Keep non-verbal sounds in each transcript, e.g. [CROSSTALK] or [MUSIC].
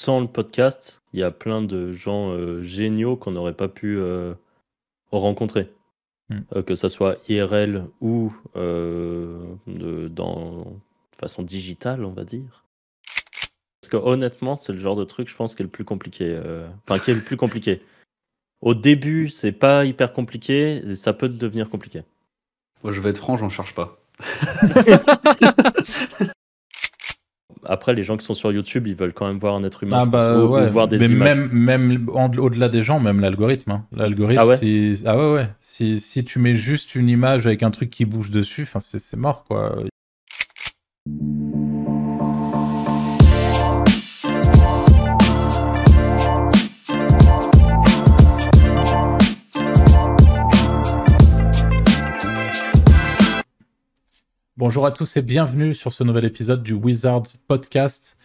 sans le podcast, il y a plein de gens euh, géniaux qu'on n'aurait pas pu euh, rencontrer. Hmm. Euh, que ce soit IRL ou de, dans façon digitale, on va dire. Parce que honnêtement, c'est le genre de truc, je pense, qui est le plus compliqué. Enfin, qui est le plus compliqué. Au début, c'est pas hyper compliqué, et ça peut devenir compliqué. Moi, je vais être franc, j'en cherche pas. [LAUGHS] après, les gens qui sont sur YouTube, ils veulent quand même voir un être humain, ah bah, ou, voir des Mais images. Même, même au-delà des gens, même l'algorithme. Hein. L'algorithme, ah ouais, si... Ah ouais, ouais. Si, si, tu mets juste une image avec un truc qui bouge dessus, c'est mort, quoi. Bonjour à tous et bienvenue sur ce nouvel épisode du Wizards Podcast.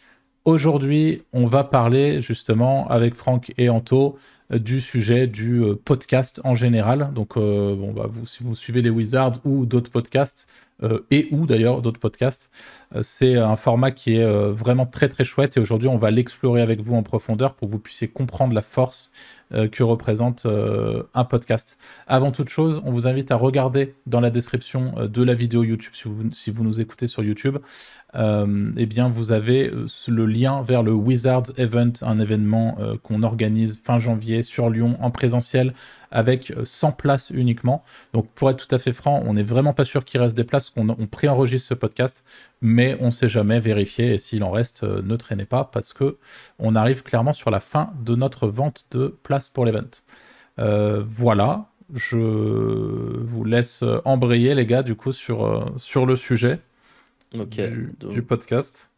Aujourd'hui, on va parler justement avec Franck et Anto euh, du sujet du euh, podcast en général. Donc, euh, bon, bah, vous, si vous suivez les Wizards ou d'autres podcasts, euh, et ou d'ailleurs d'autres podcasts. Euh, c'est un format qui est euh, vraiment très très chouette et aujourd'hui on va l'explorer avec vous en profondeur pour que vous puissiez comprendre la force que représente un podcast. Avant toute chose, on vous invite à regarder dans la description de la vidéo YouTube, si vous, si vous nous écoutez sur YouTube, eh bien vous avez le lien vers le Wizards Event, un événement qu'on organise fin janvier sur Lyon en présentiel avec 100 euh, places uniquement. Donc pour être tout à fait franc, on n'est vraiment pas sûr qu'il reste des places, qu'on on préenregistre ce podcast, mais on ne sait jamais vérifier et s'il en reste, euh, ne traînez pas parce que on arrive clairement sur la fin de notre vente de places pour l'event. Euh, voilà, je vous laisse embrayer les gars du coup sur, sur le sujet du, du podcast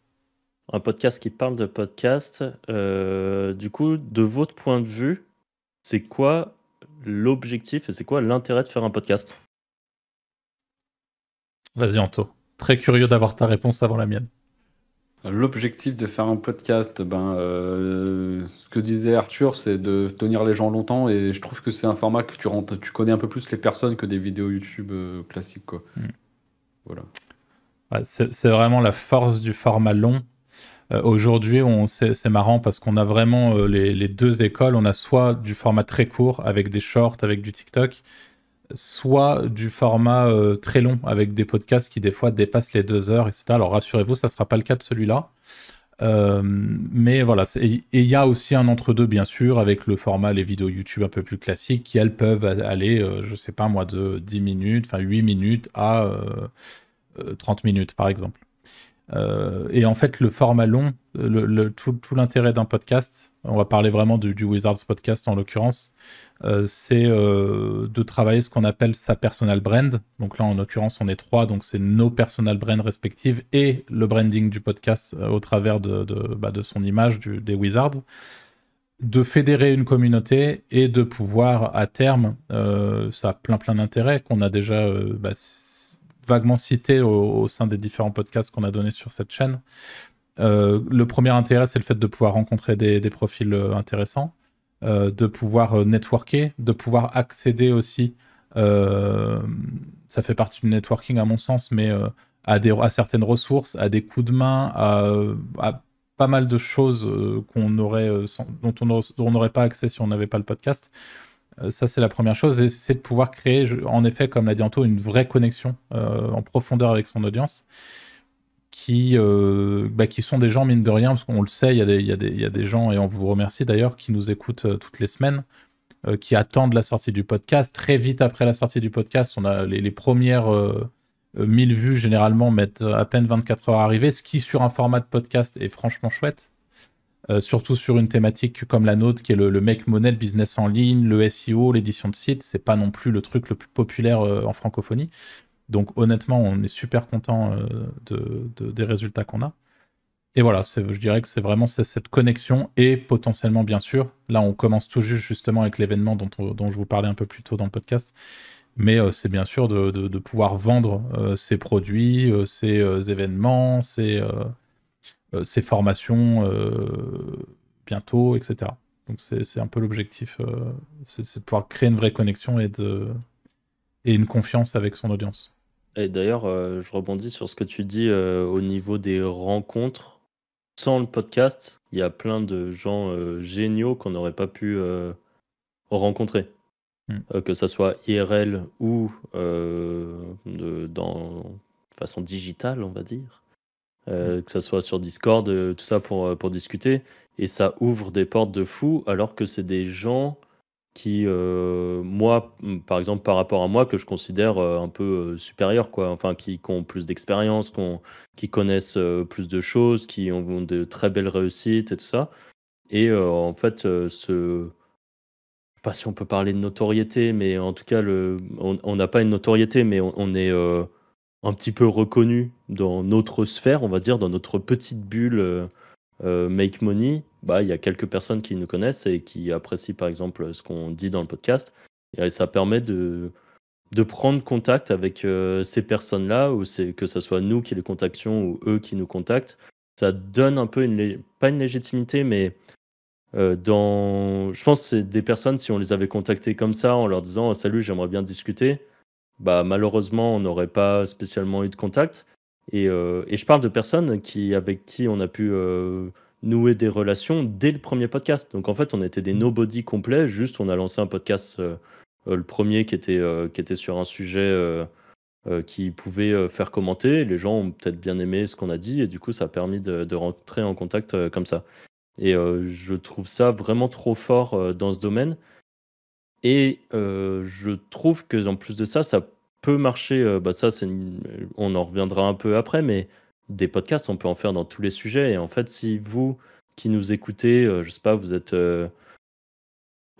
un podcast qui parle de podcast. du coup, de votre point de vue, c'est quoi l'objectif et c'est quoi l'intérêt de faire un podcast Vas-y Anto, très curieux d'avoir ta réponse avant la mienne. L'objectif de faire un podcast, ben, euh, ce que disait Arthur, c'est de tenir les gens longtemps et je trouve que c'est un format que tu, rentres, tu connais un peu plus les personnes que des vidéos YouTube euh, classiques. Quoi. Hmm. Voilà. c'est vraiment la force du format long euh, aujourd'hui, c'est marrant parce qu'on a vraiment euh, les, deux écoles. On a soit du format très court avec des shorts, avec du TikTok, soit du format euh, très long avec des podcasts qui des fois dépassent les deux heures, etc. Alors rassurez-vous, ça ne sera pas le cas de celui-là. mais voilà, et il y a aussi un entre-deux, bien sûr, avec le format, les vidéos YouTube un peu plus classiques, qui elles peuvent aller, je je sais pas moi, de 10 minutes, enfin 8 minutes à 30 minutes, par exemple. Euh, et en fait, le format long, euh, le, tout, l'intérêt d'un podcast, on va parler vraiment du, Wizards podcast en l'occurrence, euh, c'est de travailler ce qu'on appelle sa personal brand. Donc là, en l'occurrence, on est trois, donc c'est nos personal brands respectives et le branding du podcast au travers de, de, bah, son image des Wizards de fédérer une communauté et de pouvoir à terme, ça a plein plein d'intérêts qu'on a déjà bah, vaguement cité au, sein des différents podcasts qu'on a donné sur cette chaîne. Euh, le premier intérêt, c'est le fait de pouvoir rencontrer des, profils euh, intéressants, euh, de pouvoir networker, de pouvoir accéder aussi, ça fait partie du networking à mon sens, mais à, certaines ressources, à des coups de main, à, pas mal de choses qu'on aurait, dont on n'aurait pas accès si on n'avait pas le podcast. Euh, ça, c'est la première chose, et c'est de pouvoir créer, en effet, comme l'a dit Anto, une vraie connexion euh, en profondeur avec son audience, qui, euh, bah, qui sont des gens, mine de rien, parce qu'on le sait, il y, a des, gens, et on vous remercie d'ailleurs, qui nous écoutent toutes les semaines, qui attendent la sortie du podcast. Très vite après la sortie du podcast, on a les, les premières 1000 vues, généralement, mettent à peine 24 heures à arriver, ce qui, sur un format de podcast, est franchement chouette. Euh, surtout sur une thématique comme la nôtre, qui est le, make money, le business en ligne, le SEO, l'édition de site, c'est pas non plus le truc le plus populaire euh, en francophonie. Donc honnêtement, on est super content euh, des résultats qu'on a. Et voilà, je dirais que c'est vraiment cette connexion et potentiellement, bien sûr, là on commence tout juste justement avec l'événement dont, je vous parlais un peu plus tôt dans le podcast, mais c'est bien sûr de, pouvoir vendre ces produits, ces événements, ces, euh, ses formations euh, bientôt, etc. Donc c'est un peu l'objectif, euh, c'est de pouvoir créer une vraie connexion et, de, et une confiance avec son audience. Et d'ailleurs, je rebondis sur ce que tu dis au niveau des rencontres. Sans le podcast, il y a plein de gens géniaux qu'on n'aurait pas pu rencontrer. Hmm. que ça soit IRL ou de, dans façon digitale, on va dire. Euh, mm. que ce soit sur Discord, euh, tout ça pour, euh, pour discuter. Et ça ouvre des portes de fou, alors que c'est des gens qui, moi, par exemple, par rapport à moi, que je considère un peu supérieur, quoi. Enfin, qui, ont plus d'expérience, qui, qui, connaissent plus de choses, qui ont, de très belles réussites et tout ça. Et en fait, ce pas si on peut parler de notoriété, mais en tout cas, le, on n'a pas une notoriété, mais on, est, un petit peu reconnu dans notre sphère, on va dire, dans notre petite bulle euh, euh, Make Money, bah, il y a quelques personnes qui nous connaissent et qui apprécient par exemple ce qu'on dit dans le podcast. Et ça permet de, de prendre contact avec euh, ces personnes-là, ou que ce soit nous qui les contactions ou eux qui nous contactent. Ça donne un peu, une, pas une légitimité, mais dans... je pense que c'est des personnes, si on les avait contactées comme ça en leur disant oh, Salut, j'aimerais bien discuter, bah, malheureusement, on n'aurait pas spécialement eu de contact. Et, euh, et, je parle de personnes qui, avec qui on a pu euh, nouer des relations dès le premier podcast. Donc en fait, on était des mm. nobody complets, juste on a lancé un podcast, euh, le premier qui était, qui était sur un sujet qui pouvait faire commenter. Les gens ont peut-être bien aimé ce qu'on a dit, et du coup, ça a permis de rentrer en contact comme ça. Et je trouve ça vraiment trop fort dans ce domaine. Et euh, je trouve qu'en plus de ça, ça peut marcher. Euh, bah ça, on en reviendra un peu après, mais des podcasts, on peut en faire dans tous les sujets. Et en fait, si vous qui nous écoutez, euh, je sais pas, vous êtes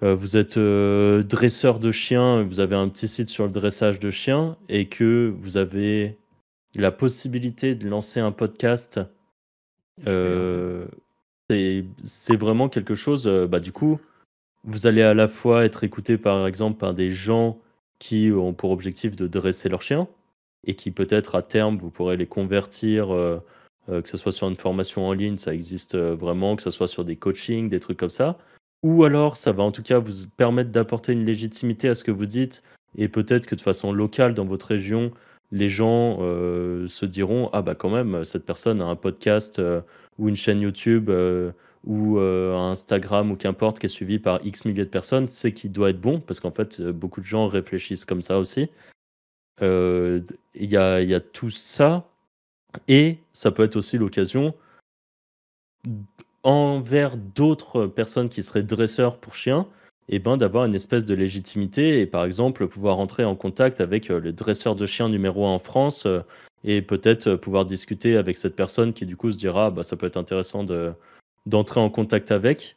vous êtes dresseur de chiens, vous avez un petit site sur le dressage de chiens et que vous avez la possibilité de lancer un podcast c'est c'est vraiment quelque chose, bah, du coup, vous allez à la fois être écouté par exemple par des gens qui ont pour objectif de dresser leur chien et qui peut-être à terme vous pourrez les convertir, euh, euh, que ce soit sur une formation en ligne, ça existe euh, vraiment, que ce soit sur des coachings, des trucs comme ça. Ou alors ça va en tout cas vous permettre d'apporter une légitimité à ce que vous dites et peut-être que de façon locale dans votre région, les gens se diront ah bah quand même cette personne a un podcast ou une chaîne YouTube ou euh, Instagram ou qu'importe qui est suivi par X milliers de personnes, c'est qu'il doit être bon, parce qu'en fait, euh, beaucoup de gens réfléchissent comme ça aussi. Euh, il y a, tout ça, et ça peut être aussi l'occasion envers d'autres personnes qui seraient dresseurs pour chiens, et eh ben, d'avoir une espèce de légitimité et par exemple pouvoir entrer en contact avec le dresseur de chiens numéro 1 en France et peut-être pouvoir discuter avec cette personne qui du coup se dira bah, ça peut être intéressant de, d'entrer en contact avec.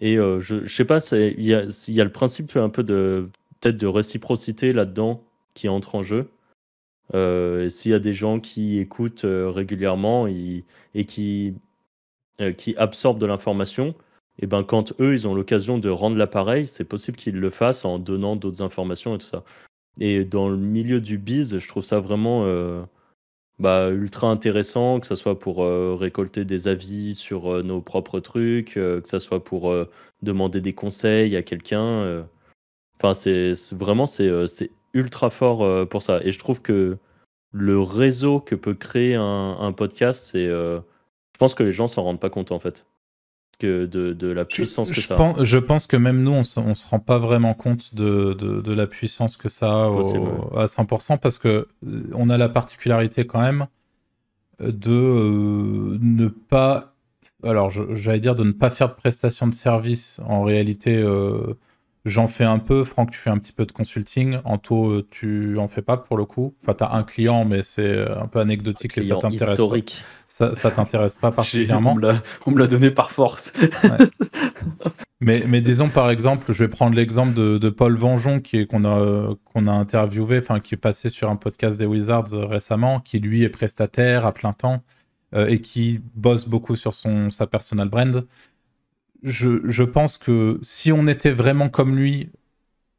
Et euh, je, ne sais pas, il y a, y a, le principe un peu de peut-être de réciprocité là-dedans qui entre en jeu. Euh, s'il y a des gens qui écoutent euh, régulièrement et, et qui, qui absorbent de l'information, et eh ben quand eux ils ont l'occasion de rendre l'appareil, c'est possible qu'ils le fassent en donnant d'autres informations et tout ça. Et dans le milieu du biz, je trouve ça vraiment bah, ultra intéressant, que ce soit pour euh, récolter des avis sur euh, nos propres trucs, euh, que ce soit pour demander des conseils à quelqu'un. Enfin, c'est vraiment c'est ultra fort pour ça. Et je trouve que le réseau que peut créer un, un podcast, c'est, je pense que les gens s'en rendent pas compte en fait de, la puissance je, que pense, je pense que même nous, on ne se rend pas vraiment compte de, la puissance que ça a à 100%, parce que euh, on a la particularité quand même euh, de euh, ne pas... Alors, j'allais dire de ne pas faire de prestations de service. En réalité, J'en fais un peu. Franck, tu fais un petit peu de consulting. Anto, tu en fais pas pour le coup. Enfin, tu as un client, mais c'est euh, un peu anecdotique un et ça Historique. Ça, ça t'intéresse pas [LAUGHS] particulièrement. On me l'a donné par force. mais, mais disons, par exemple, je vais prendre l'exemple de, Paul Vengeon, qui est qu'on a, qu'on a interviewé, enfin, qui est passé sur un podcast des Wizards euh, récemment, qui lui est prestataire à plein temps euh, et qui bosse beaucoup sur son, sa personal brand je, pense que si on était vraiment comme lui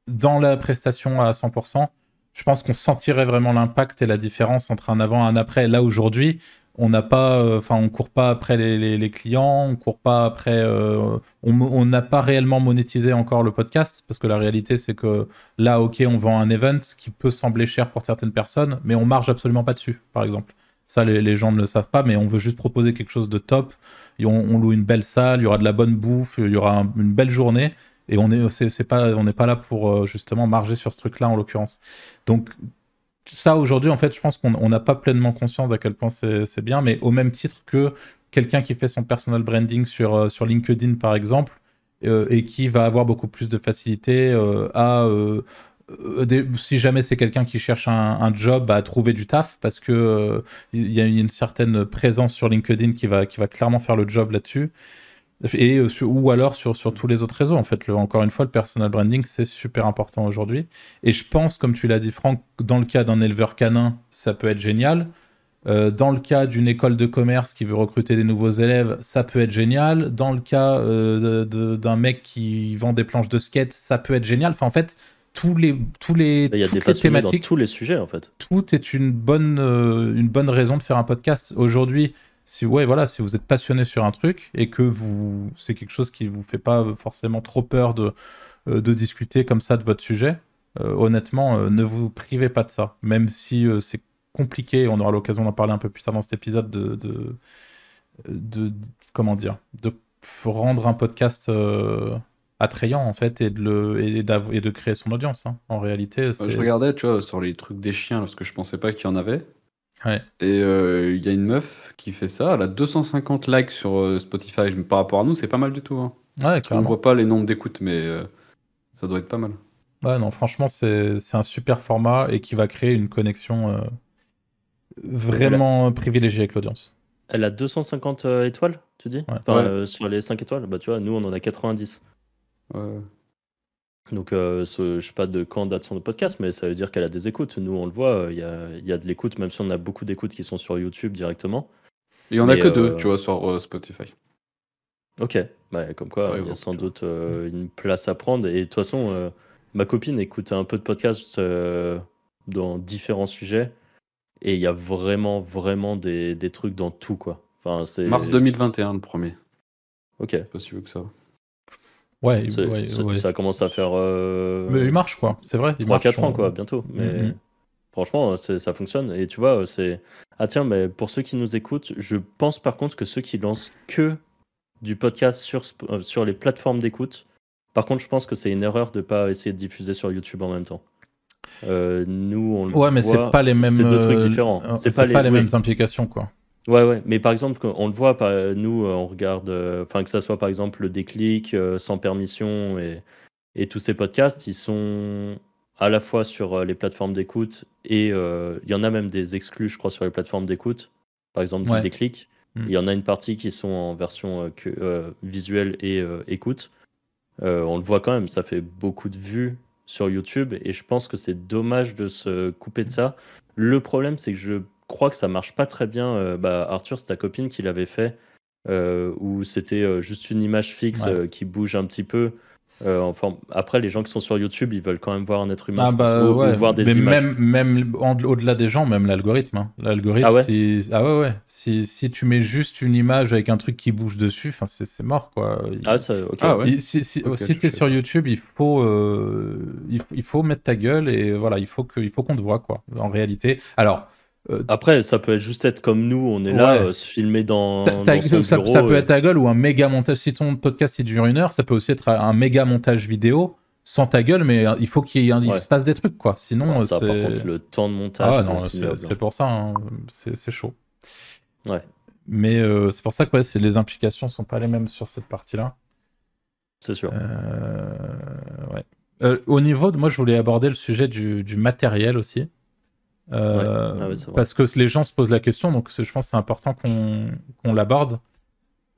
dans la prestation à 100%, je pense qu'on sentirait vraiment l'impact et la différence entre un avant et un après. Là aujourd'hui, on n'a pas, euh, enfin, on court pas après les, clients, on court pas après, euh, on n'a pas réellement monétisé encore le podcast parce que la réalité c'est que là, ok, on vend un event qui peut sembler cher pour certaines personnes, mais on marge absolument pas dessus, par exemple. Ça, les, gens ne le savent pas, mais on veut juste proposer quelque chose de top. on, loue une belle salle, il y aura de la bonne bouffe, il y aura une belle journée. Et on n'est c'est, pas, on pas là pour euh, justement marger sur ce truc-là, en l'occurrence. Donc, ça, aujourd'hui, en fait, je pense qu'on n'a pas pleinement conscience à quel point c'est, bien, mais au même titre que quelqu'un qui fait son personal branding sur, euh, sur LinkedIn, par exemple, euh, et qui va avoir beaucoup plus de facilité à euh, euh, si jamais c'est quelqu'un qui cherche un, job à trouver du taf parce que euh, il y a une certaine présence sur LinkedIn qui va qui va clairement faire le job là-dessus et ou alors sur, sur tous les autres réseaux en fait le, encore une fois le personal branding c'est super important aujourd'hui et je pense comme tu l'as dit Franck dans le cas d'un éleveur canin ça peut être génial dans le cas d'une école de commerce qui veut recruter des nouveaux élèves, ça peut être génial. Dans le cas d'un mec qui vend des planches de skate, ça peut être génial. Enfin, en fait, tous les tous les thématiques, tous les sujets en fait. Tout est une bonne euh, une bonne raison de faire un podcast aujourd'hui. Si ouais voilà, si vous êtes passionné sur un truc et que vous c'est quelque chose qui vous fait pas forcément trop peur de euh, de discuter comme ça de votre sujet, euh, honnêtement ne vous privez pas de ça, même si c'est compliqué, on aura l'occasion d'en parler un peu plus tard dans cet épisode de, de, de comment dire, de rendre un podcast attrayant en fait et de, le, et, de créer son audience. Hein. En réalité, je regardais tu vois, sur les trucs des chiens parce que je pensais pas qu'il y en avait. Et euh, il y a une meuf qui fait ça, elle a 250 likes sur euh, Spotify par rapport à nous, c'est pas mal du tout. Hein. ne On voit pas les nombres d'écoutes, mais euh, ça doit être pas mal. Ouais, non, franchement, c'est un super format et qui va créer une connexion vraiment privilégiée avec l'audience. Elle a 250 étoiles, tu dis Sur les 5 étoiles, bah, tu vois, nous on en a 90. Donc, euh, je sais pas de quand date son podcast, mais ça veut dire qu'elle a des écoutes. Nous, on le voit, euh, il y, a, de l'écoute, même si on a beaucoup d'écoutes qui sont sur YouTube directement. Il y en a que deux, euh, tu vois, sur Spotify. Ok, bah, comme quoi, il y a sans doute une place à prendre. Et de toute façon, ma copine écoute un peu de podcasts dans différents sujets. Et il y a vraiment, vraiment des, trucs dans tout, quoi. Enfin, Mars 2021, le premier. Ok. Pas si que ça. Ouais, ça commence à faire. Euh, mais il marche quoi, c'est vrai. 3-4 ans quoi, bientôt. Mm-hmm. Mais franchement, ça fonctionne. Et tu vois, c'est. Ah tiens, mais pour ceux qui nous écoutent, je pense par contre que ceux qui lancent que du podcast sur, euh, sur les plateformes d'écoute, par contre, je pense que c'est une erreur de ne pas essayer de diffuser sur YouTube en même temps. Euh, nous, on le Ouais, mais c'est pas les mêmes. C'est deux trucs différents. C'est pas les mêmes implications quoi. Ouais, ouais, mais par exemple, on le voit, nous, euh, on regarde, euh, enfin, que ça soit par exemple le déclic, euh, sans permission et, et tous ces podcasts, ils sont à la fois sur les plateformes d'écoute et il y en a même des exclus, je crois, sur les plateformes d'écoute, par exemple du déclic. Hmm. Il y en a une partie qui sont en version que, visuelle et écoute. on le voit quand même, ça fait beaucoup de vues sur YouTube et je pense que c'est dommage de se couper de ça. Le problème, c'est que je crois que ça marche pas très bien. Euh, bah, Arthur, c'est ta copine qui l'avait fait, euh, où c'était euh, juste une image fixe qui bouge un petit peu. enfin, après, les gens qui sont sur YouTube, ils veulent quand même voir un être humain, ah bah, ou, voir des images. Même, même au-delà des gens, même l'algorithme. Hein. L'algorithme, ah ouais, ah si... tu mets juste une image avec un truc qui bouge dessus, c'est mort, quoi. Ah, ah ok. si, si, tu es sur YouTube, il faut, il faut, mettre ta gueule et voilà, il faut qu'on te voit, quoi, en réalité. Alors. Euh, Après, ça peut juste être comme nous, on est là, euh, se filmer dans. ça, ça, peut être ta gueule ou un méga montage. Si ton podcast il dure une heure, ça peut aussi être un méga montage vidéo sans ta gueule, mais euh, il faut qu'il se passe des trucs, quoi. Sinon, c'est ça, par contre, le temps de montage. Ah, c'est pour ça, hein. c'est chaud. Ouais. Mais c'est pour ça que C'est les implications sont pas les mêmes sur cette partie-là. C'est sûr. ouais. au niveau de moi, je voulais aborder le sujet du matériel aussi. Euh, ah parce que les gens se posent la question, donc je pense que c'est important qu'on l'aborde.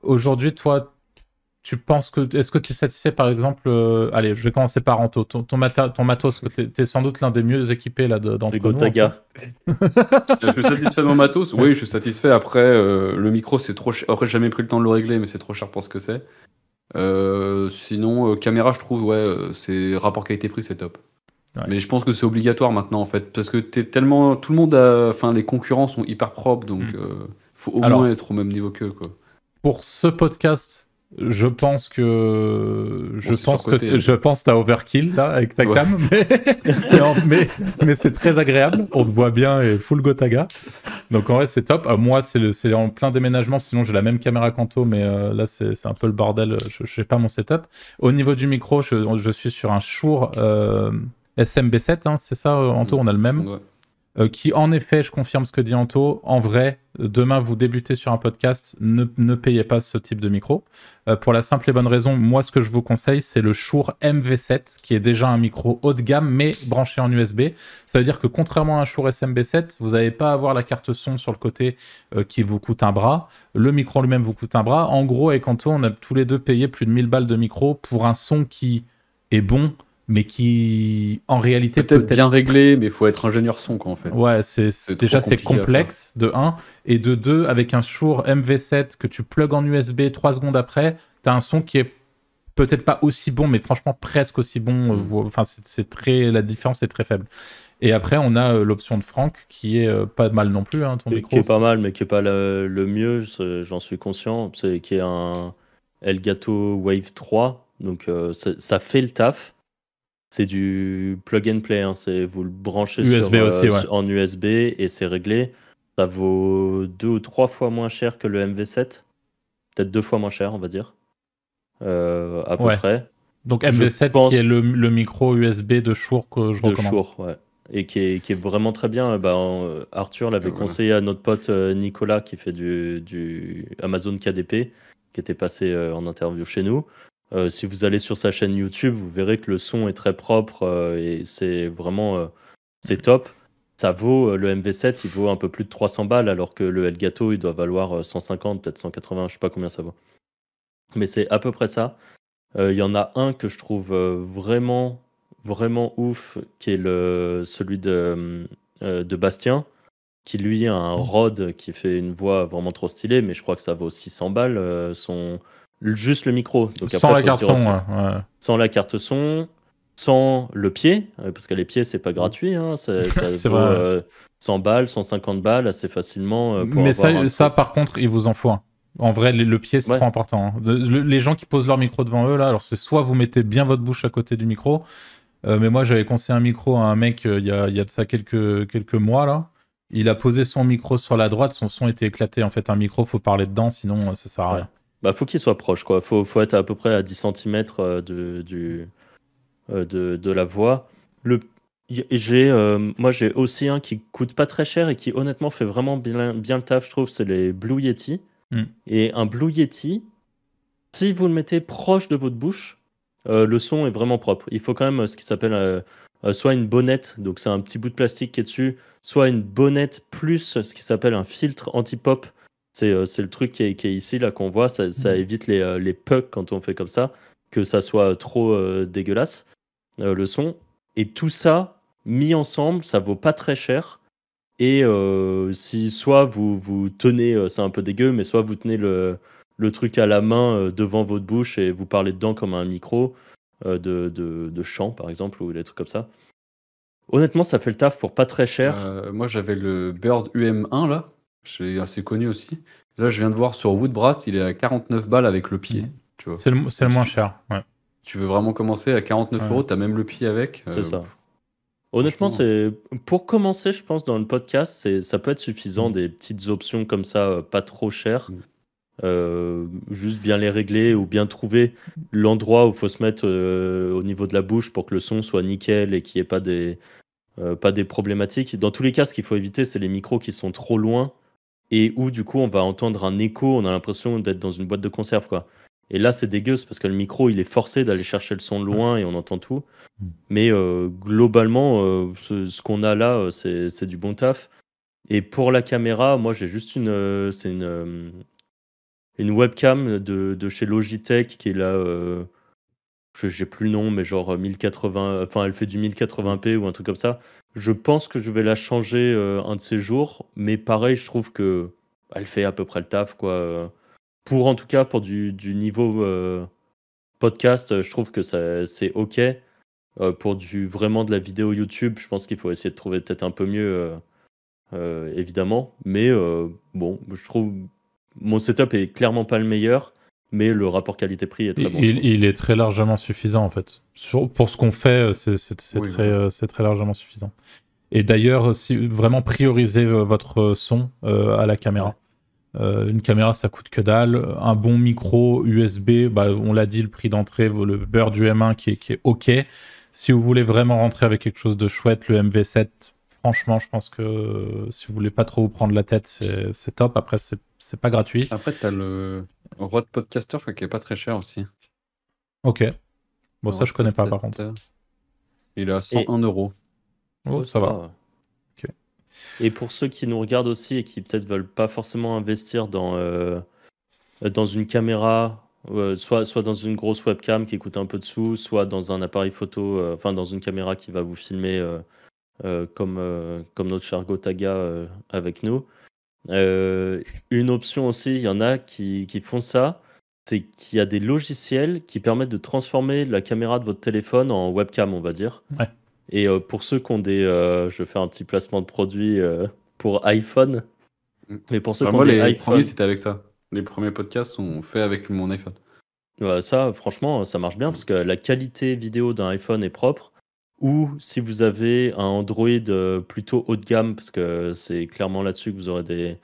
Aujourd'hui, toi, tu penses que. Est-ce que tu es satisfait, par exemple. Euh, allez, je vais commencer par Anto. Ton, ton, matos, que tu es, sans doute l'un des mieux équipés là, dans de, nous. Gotaga. je suis satisfait de mon matos Oui, je suis satisfait. Après, euh, le micro, c'est trop cher. Après, j'ai jamais pris le temps de le régler, mais c'est trop cher pour ce que c'est. sinon, caméra, je trouve, ouais, c'est rapport qualité-prix, c'est top. Mais je pense que c'est obligatoire maintenant, en fait, parce que es tellement. Tout le monde Enfin, les concurrents sont hyper propres, donc il mm. euh, faut au moins être au même niveau qu'eux, quoi. Pour ce podcast, je pense que. je, pense que hein. je pense t'as overkill, là, avec ta cam, [LAUGHS] mais, mais, c'est très agréable. On te voit bien et full Gotaga. Donc, en vrai, c'est top. Euh, moi, c'est en plein déménagement, sinon j'ai la même caméra qu'Anto mais euh, là, c'est un peu le bordel. Je sais pas mon setup. Au niveau du micro, je, je suis sur un Shure. SMB7, hein, c'est ça, euh, Anto, mm. on a le même. Euh, qui, en effet, je confirme ce que dit Anto, en vrai, demain vous débutez sur un podcast, ne, payez pas ce type de micro. Euh, pour la simple et bonne raison, moi ce que je vous conseille, c'est le Shure MV7, qui est déjà un micro haut de gamme, mais branché en USB. Ça veut dire que contrairement à un Shure SMB7, vous n'allez pas avoir la carte son sur le côté qui vous coûte un bras. Le micro lui-même vous coûte un bras. En gros, avec Anto, on a tous les deux payé plus de 1000 balles de micro pour un son qui est bon, mais qui en réalité peut-être bien réglé, mais il faut être ingénieur son quoi en fait. Ouais, c'est déjà c'est complexe de 1 et de 2 avec un Shure MV7 que tu plugs en USB 3 secondes après, tu as un son qui est peut-être pas aussi bon mais franchement presque aussi bon euh, mm. enfin c'est très la différence est très faible. Et après, on a euh, l'option de Franck qui est euh, pas mal non plus, hein, ton micro. Qui est pas mal, mais qui est pas le, mieux, j'en suis conscient. C'est qui est un Elgato Wave 3, donc ça fait le taf. C'est du plug and play, hein. vous le branchez sur, euh, en USB et c'est réglé. Ça vaut deux ou trois fois moins cher que le MV7, peut-être deux fois moins cher, on va dire, euh, à peu près. Donc MV7 qui est le, micro USB de Shure que je de ouais. Et qui est, vraiment très bien. Bah, euh, Arthur l'avait ah, conseillé à notre pote Nicolas qui fait du Amazon KDP, qui était passé en interview chez nous. Euh, si vous allez sur sa chaîne YouTube, vous verrez que le son est très propre euh, et c'est vraiment euh, c'est top. Ça vaut le MV7, il vaut un peu plus de 300 balles alors que le Elgato il doit valoir 150, peut-être 180, je sais pas combien ça vaut. Mais c'est à peu près ça. Il y en a un que je trouve vraiment vraiment ouf qui est le celui de de Bastien qui lui a un mmh. Rod qui fait une voix vraiment trop stylée, mais je crois que ça vaut 600 balles son juste le micro. sans la carte son. Sans la carte son, sans le pied, euh, parce que les pieds, c'est pas gratuit. Hein, [LAUGHS] c'est 100 euh, balles, 150 balles assez facilement. Euh, mais ça, par contre, il vous en faut En vrai, le pied, c'est trop important. Hein. les gens qui posent leur micro devant eux, là, alors c'est soit vous mettez bien votre bouche à côté du micro, mais moi j'avais conseillé un micro à un mec il, y a, de ça quelques, quelques mois là. Il a posé son micro sur la droite, son son était éclaté. En fait, un micro, faut parler dedans, sinon ça sert à rien il bah, faut qu'il soit proche, quoi. Faut, être à peu près à 10 cm euh, de, du, euh, de, la voix. Le, euh, moi, j'ai aussi un qui coûte pas très cher et qui, honnêtement, fait vraiment bien, bien le taf, je trouve. C'est les Blue Yeti. Mm. Et un Blue Yeti, si vous le mettez proche de votre bouche, le son est vraiment propre. Il faut quand même ce qui s'appelle soit une bonnette, donc c'est un petit bout de plastique qui est dessus, soit une bonnette plus ce qui s'appelle un filtre anti-pop euh, c'est le truc qui est, ici, là, qu'on voit. Ça, mhm. évite les, euh, les pucks quand on fait comme ça, que ça soit euh, trop dégueulasse, le son. Et tout ça, mis ensemble, ça vaut pas très cher. Et si soit vous, vous tenez, c'est un peu dégueu, mais soit vous tenez le, truc à la main devant votre bouche et vous parlez dedans comme un micro de, chant, par exemple, ou des trucs comme ça. Honnêtement, ça fait le taf pour pas très cher. moi, j'avais le Bird UM1 là, c'est assez connu aussi. Là, je viens de voir sur Woodbrass, il est à 49 balles avec le pied. Mhm. C'est le, le, moins cher. Tu veux vraiment commencer à 49 euros, tu as même le pied avec. Euh, c'est ça. Honnêtement, pour commencer, je pense, dans le podcast, ça peut être suffisant, mhm. des petites options comme ça, euh, pas trop chères. Mhm. Euh, juste bien les régler ou bien trouver l'endroit où il faut se mettre au niveau de la bouche pour que le son soit nickel et qu'il n'y ait pas des, pas des problématiques. Dans tous les cas, ce qu'il faut éviter, c'est les micros qui sont trop loin et où du coup on va entendre un écho, on a l'impression d'être dans une boîte de conserve quoi. Et là c'est dégueu parce que le micro il est forcé d'aller chercher le son de loin et on entend tout. Mm. Mais euh, globalement euh, ce, qu'on a là euh, c'est du bon taf. Et pour la caméra, moi j'ai juste une c'est une une webcam de, de, chez Logitech qui est là je j'ai plus le nom mais genre 1080 enfin elle fait du 1080p ou un truc comme ça je pense que je vais la changer euh, un de ces jours, mais pareil, je trouve que elle fait à peu près le taf, quoi. Pour en tout cas, pour du, niveau euh, podcast, je trouve que c'est ok. Euh, pour du vraiment de la vidéo YouTube, je pense qu'il faut essayer de trouver peut-être un peu mieux, évidemment. Mais bon, je trouve mon setup est clairement pas le meilleur mais le rapport qualité-prix est très bon. Il, est très largement suffisant en fait. pour ce qu'on fait, euh, c'est très, euh, très, largement suffisant. Et d'ailleurs, euh, si, vraiment prioriser votre son à la caméra. une caméra, ça coûte que dalle. Un bon micro USB, bah, on l'a dit, le prix d'entrée, le beurre du M1 qui est, qui est OK. Si vous voulez vraiment rentrer avec quelque chose de chouette, le MV7, franchement, je pense que si vous voulez pas trop vous prendre la tête, c'est top. Après, c'est c'est pas gratuit. Après, tu as le Rode Podcaster, je crois, qui est pas très cher aussi. Ok. Bon, ça, je connais pas, par contre. Il est à 101 euros. Oh, ça, va. Et pour ceux qui nous regardent aussi et qui peut-être veulent pas forcément investir dans, euh, une caméra, euh, soit, dans une grosse webcam qui coûte un peu de sous, soit dans un appareil photo, euh, enfin dans une caméra qui va vous filmer comme, comme notre Chargo Taga avec nous, euh, une option aussi, il y en a qui, font ça, c'est qu'il y a des logiciels qui permettent de transformer la caméra de votre téléphone en webcam, on va dire. Et euh, pour ceux qui ont des... Euh, je fais un petit placement de produit pour iPhone. Mm. Mais pour ceux bah, qui ont des iPhone... c'était avec ça. Les premiers podcasts sont faits avec mon iPhone. ça, franchement, ça marche bien mm. parce que la qualité vidéo d'un iPhone est propre. Ou si vous avez un Android euh, plutôt haut de gamme, parce que c'est clairement là-dessus que vous aurez des.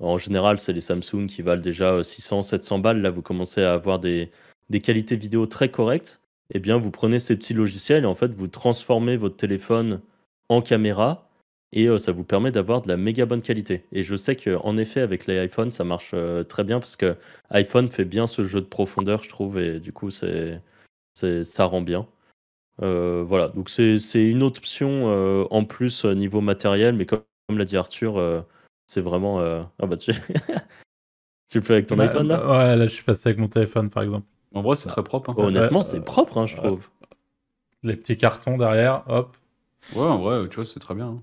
En général, c'est les Samsung qui valent déjà 600, euh, 700 balles. Là, vous commencez à avoir des, des qualités vidéo très correctes. Eh bien, vous prenez ces petits logiciels et en fait, vous transformez votre téléphone en caméra et euh, ça vous permet d'avoir de la méga bonne qualité. Et je sais qu'en effet, avec les iPhones, ça marche très bien parce que iPhone fait bien ce jeu de profondeur, je trouve, et du coup, c'est, ça rend bien. Euh, voilà, donc c'est une autre option euh, en plus euh, niveau matériel, mais comme, l'a dit Arthur, c'est vraiment. Ah bah tu... [LAUGHS] tu le fais avec ton bah, iPhone là bah, Ouais, là je suis passé avec mon téléphone par exemple. En vrai, c'est très propre. Hein. Bah, honnêtement, c'est propre, hein, je trouve. Les petits cartons derrière, hop. Ouais, en vrai, tu vois, c'est très bien. Hein.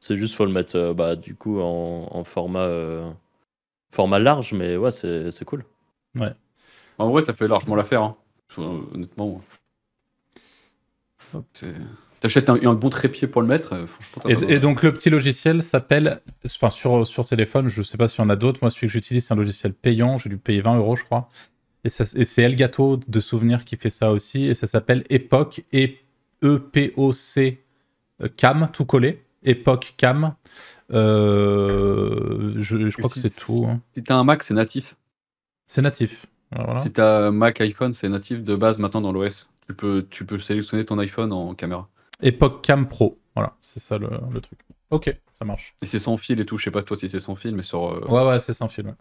C'est juste faut le mettre bah, du coup en, format format large, mais ouais, c'est cool. Ouais. En vrai, ça fait largement l'affaire. Hein. Honnêtement. T'achètes un, bon trépied pour le mettre. Euh, et, donc le petit logiciel s'appelle, enfin sur, sur téléphone, je sais pas s'il y en a d'autres. Moi, celui que j'utilise, c'est un logiciel payant. J'ai dû payer 20 euros, je crois. Et, c'est Elgato de souvenirs qui fait ça aussi. Et ça s'appelle Epoch, et E P O C euh, Cam, tout collé. Epoch Cam. Euh, je, crois que c'est tout. Hein. Si t'as un Mac, c'est natif. C'est natif. Si t'as Mac, iPhone, c'est natif de base maintenant dans l'OS tu peux, tu peux sélectionner ton iPhone en caméra. Époque Cam Pro, voilà, c'est ça le, truc. Ok, ça marche. Et c'est sans fil et tout, je sais pas toi si c'est sans fil, mais sur. Euh, ouais, ouais, c'est sans fil.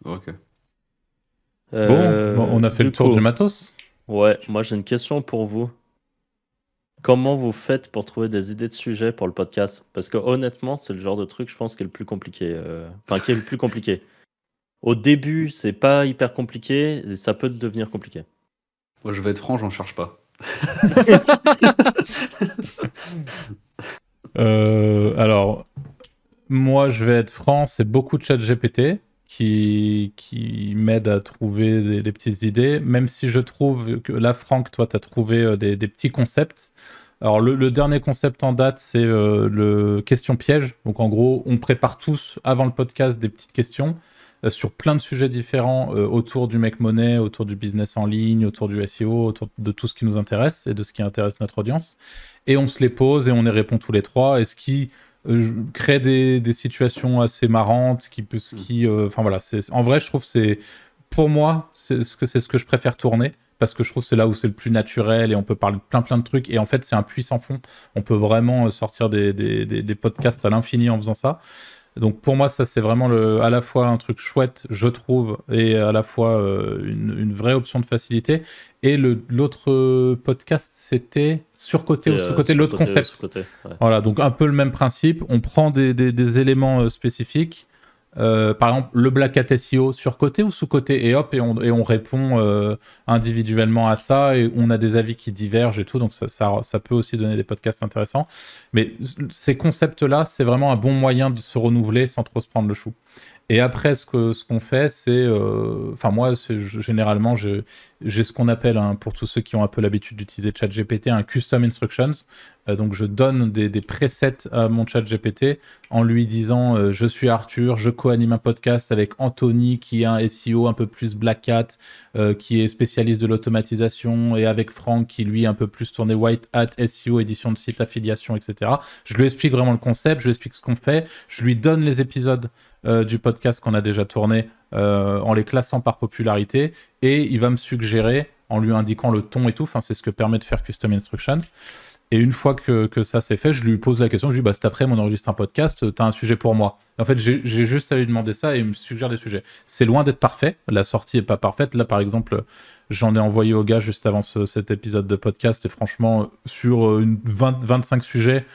Euh, bon, on a fait le tour du matos. Ouais, moi j'ai une question pour vous. Comment vous faites pour trouver des idées de sujets pour le podcast Parce que honnêtement, c'est le genre de truc, je pense, qui est le plus compliqué. Euh, enfin, qui est le plus compliqué. Au début, c'est pas hyper compliqué, ça peut devenir compliqué. je vais être franc, j'en cherche pas. [LAUGHS] Euh, alors, moi, je vais être franc, c'est beaucoup de chat GPT qui, qui m'aide à trouver des, petites idées, même si je trouve que là, Franck, toi, tu as trouvé euh, des, petits concepts. Alors, le, dernier concept en date, c'est euh, le question piège. Donc, en gros, on prépare tous avant le podcast des petites questions. Euh, sur plein de sujets différents euh, autour du make money, autour du business en ligne, autour du SEO, autour de tout ce qui nous intéresse et de ce qui intéresse notre audience. Et on se les pose et on y répond tous les trois. Et ce qui euh, crée des, situations assez marrantes, qui ce qui, enfin voilà, en vrai, je trouve c'est pour moi, c'est ce que c'est ce que je préfère tourner parce que je trouve c'est là où c'est le plus naturel et on peut parler de plein plein de trucs et en fait c'est un puits sans fond on peut vraiment sortir des podcasts à l'infini en faisant ça donc pour moi, ça c'est vraiment le, à la fois un truc chouette, je trouve, et à la fois euh, une, vraie option de facilité. Et l'autre podcast, c'était sur ou euh, sous-côté l'autre concept. Voilà, donc un peu le même principe. On prend des éléments euh, spécifiques euh, par exemple, le Black Hat SEO sur côté ou sous côté Et hop, et on, répond euh, individuellement à ça, et on a des avis qui divergent et tout, donc ça, peut aussi donner des podcasts intéressants. Mais ces concepts-là, c'est vraiment un bon moyen de se renouveler sans trop se prendre le chou. Et après, ce qu'on ce fait, c'est. Euh, enfin, moi, généralement, j'ai ce qu'on appelle, pour tous ceux qui ont un peu l'habitude d'utiliser ChatGPT, un custom instructions. Euh, donc je donne des, presets à mon chat GPT en lui disant euh, je suis Arthur, je co-anime un podcast avec Anthony qui est un SEO un peu plus black hat, euh, qui est spécialiste de l'automatisation et avec Franck qui lui est un peu plus tourné white hat, SEO, édition de site, affiliation, etc. Je lui explique vraiment le concept, je lui explique ce qu'on fait, je lui donne les épisodes du podcast qu'on a déjà tourné en les classant par popularité et il va me suggérer en lui indiquant le ton et tout, c'est ce que permet de faire Custom Instructions. Et une fois que, que ça s'est fait, je lui pose la question, je lui dis, bah, après, on enregistre un podcast, t'as un sujet pour moi. en fait, j'ai juste à lui demander ça et il me suggère des sujets. C'est loin d'être parfait, la sortie est pas parfaite. Là, par exemple, j'en ai envoyé au gars juste avant cet épisode de podcast et franchement, sur 20, euh, 25 sujets,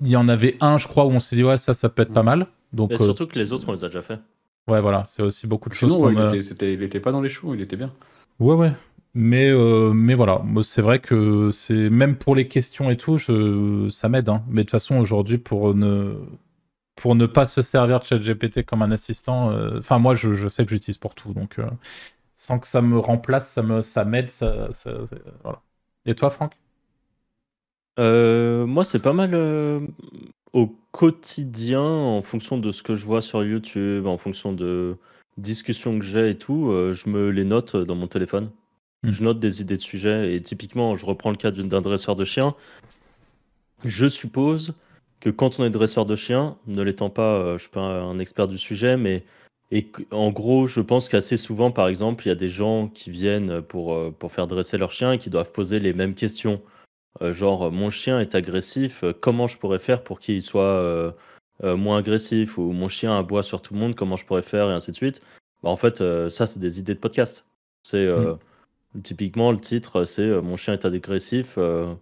il y en avait un, je crois, où on s'est dit, ouais, ça, ça peut être pas mm. mal. Donc, et euh, surtout que les autres, on les a déjà fait. Ouais, voilà, c'est aussi beaucoup de choses. Ouais, il, il était pas dans les choux, il était bien. Ouais, ouais. Mais, euh, mais voilà, c'est vrai que c'est même pour les questions et tout, ça m'aide. Hein. Mais de toute façon, aujourd'hui, pour ne, pour ne pas se servir de ChatGPT comme un assistant, euh, enfin, moi, je, sais que j'utilise pour tout. Donc, euh, sans que ça me remplace, ça m'aide. Ça, m'aide, Et toi, Franck Moi, c'est pas mal au quotidien, en fonction de ce que je vois sur YouTube, en fonction de discussions que j'ai et tout, je me les note dans mon téléphone. Mm. Je note des idées de sujets et typiquement, je reprends le cas d'un dresseur de chien. Je suppose que quand on est dresseur de chien, ne l'étant pas, je euh, je suis pas un expert du sujet, mais et en gros, je pense qu'assez souvent, par exemple, il y a des gens qui viennent pour, euh, pour faire dresser leur chien et qui doivent poser les mêmes questions. Euh, genre, mon chien est agressif, comment je pourrais faire pour qu'il soit moins agressif Ou mon chien aboie sur tout le monde, comment je pourrais faire Et ainsi de suite. Bah, en fait, ça, c'est des idées de podcast. C'est. Mm. Typiquement, le titre, c'est euh, Mon chien est agressif, euh,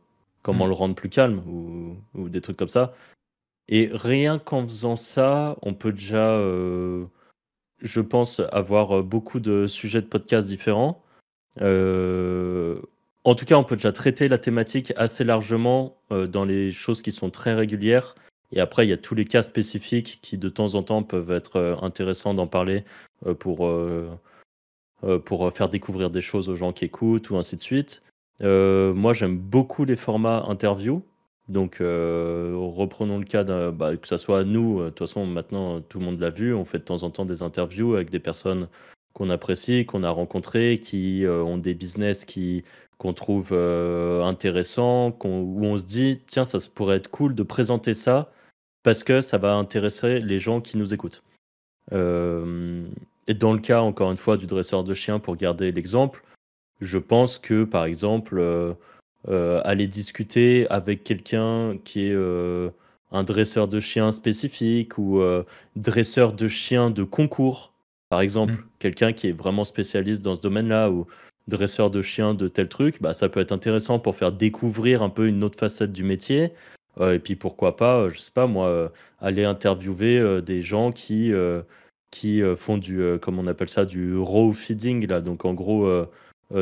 comment hmm. le rendre plus calme ou, des trucs comme ça. Et rien qu'en faisant ça, on peut déjà, euh, je pense, avoir beaucoup de sujets de podcasts différents. en tout cas, on peut déjà traiter la thématique assez largement dans les choses qui sont très régulières. Et après, il y a tous les cas spécifiques qui, de temps en temps, peuvent être intéressants d'en parler pour euh, pour euh, faire découvrir des choses aux gens qui écoutent ou ainsi de suite. Euh, moi, j'aime beaucoup les formats interview. Donc, reprenons le cas bah, que ce soit nous. De toute façon, maintenant, tout le monde l'a vu. On fait de temps en temps des interviews avec des personnes qu'on apprécie, qu'on a rencontrées, qui ont des business qu'on trouve intéressants, où on se dit tiens, ça pourrait être cool de présenter ça parce que ça va intéresser les gens qui nous écoutent. Euh, et dans le cas, encore une fois, du dresseur de chien, pour garder l'exemple, je pense que, par exemple, euh, euh, aller discuter avec quelqu'un qui est euh, un dresseur de chien spécifique ou dresseur de chien de concours, par exemple, mm. quelqu'un qui est vraiment spécialiste dans ce domaine-là ou dresseur de chien de tel truc, bah, ça peut être intéressant pour faire découvrir un peu une autre facette du métier. et puis pourquoi pas, je sais pas moi, aller interviewer des gens qui qui euh, font du, euh, comme on appelle ça, du raw feeding, là. Donc, en gros, euh,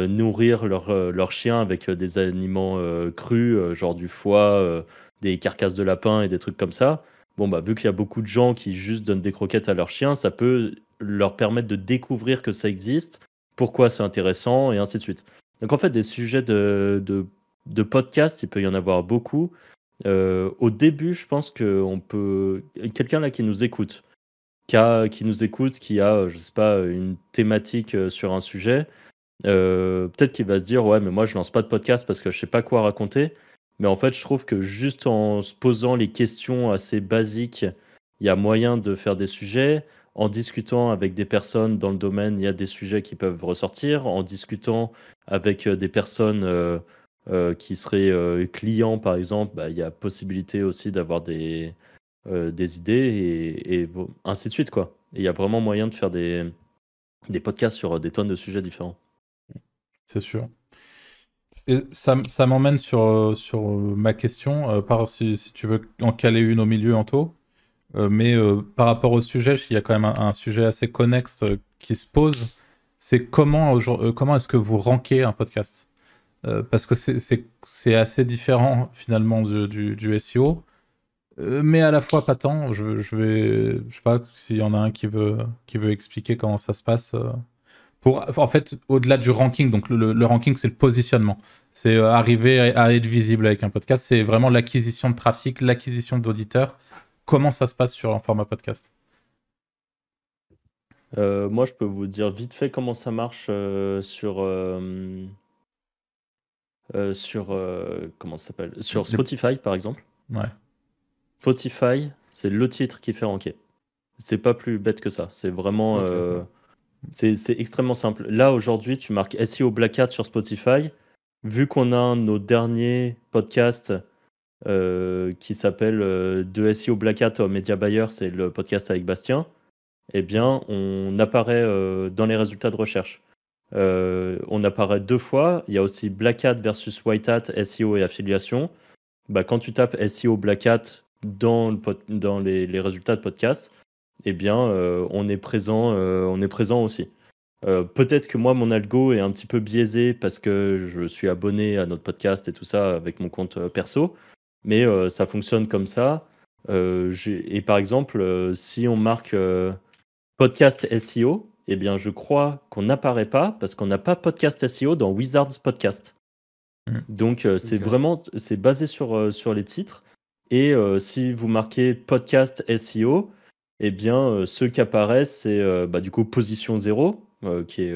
nourrir leurs leur chiens avec des aliments crus, genre du foie, des carcasses de lapin et des trucs comme ça. Bon, bah, vu qu'il y a beaucoup de gens qui juste donnent des croquettes à leurs chiens, ça peut leur permettre de découvrir que ça existe, pourquoi c'est intéressant, et ainsi de suite. Donc, en fait, des sujets de, podcast, il peut y en avoir beaucoup. au début, je pense qu'on peut. Quelqu'un là qui nous écoute, qui, nous écoute, qui a, euh, je sais pas, une thématique euh, sur un sujet, euh, peut-être qu'il va se dire ouais mais moi je lance pas de podcast parce que je sais pas quoi raconter mais en fait je trouve que juste en se posant les questions assez basiques il y a moyen de faire des sujets en discutant avec des personnes dans le domaine il y a des sujets qui peuvent ressortir en discutant avec des personnes qui seraient clients par exemple bah, il y a possibilité aussi d'avoir des euh, des idées et, ainsi de suite. quoi. Il y a vraiment moyen de faire des, des podcasts sur euh, des tonnes de sujets différents. C'est sûr. Et ça, ça m'emmène sur, euh, sur ma question, par, si, tu veux en caler une au milieu, en tôt. mais par rapport au sujet, il y a quand même un, sujet assez connexe qui se pose. C'est comment, comment est-ce que vous rankez un podcast parce que c'est assez différent finalement du, du SEO. Euh, mais à la fois pas tant. Je, je vais, je sais pas s'il y en a un qui veut, qui veut expliquer comment ça se passe. Euh, pour, en fait, au-delà du ranking, donc le, le ranking, c'est le positionnement. C'est euh, arriver à, être visible avec un podcast. C'est vraiment l'acquisition de trafic, l'acquisition d'auditeurs. Comment ça se passe sur un format podcast moi, je peux vous dire vite fait comment ça marche sur sur comment s'appelle sur Spotify par exemple. Ouais. Spotify, c'est le titre qui fait ranker. C'est pas plus bête que ça. C'est vraiment. Euh, c'est extrêmement simple. Là, aujourd'hui, tu marques SEO Black Hat sur Spotify. Vu qu'on a nos derniers podcasts euh, qui s'appellent euh, De SEO Black Hat au Media Buyer, c'est le podcast avec Bastien, eh bien, on apparaît dans les résultats de recherche. on apparaît deux fois. Il y a aussi Black Hat versus White Hat, SEO et affiliation. Bah, quand tu tapes SEO Black Hat dans, dans les, résultats de podcast, eh bien, euh, on, est présent, euh, on est présent aussi. Euh, peut-être que moi, mon algo est un petit peu biaisé parce que je suis abonné à notre podcast et tout ça avec mon compte perso, mais ça fonctionne comme ça. et par exemple, si on marque podcast SEO, eh bien, je crois qu'on n'apparaît pas parce qu'on n'a pas podcast SEO dans Wizards Podcast. Mmh. Donc, c'est vraiment c'est basé sur, sur les titres. Et euh, si vous marquez podcast SEO, eh bien, euh, ceux qui apparaissent, c'est euh, bah, du coup Position 0, qui est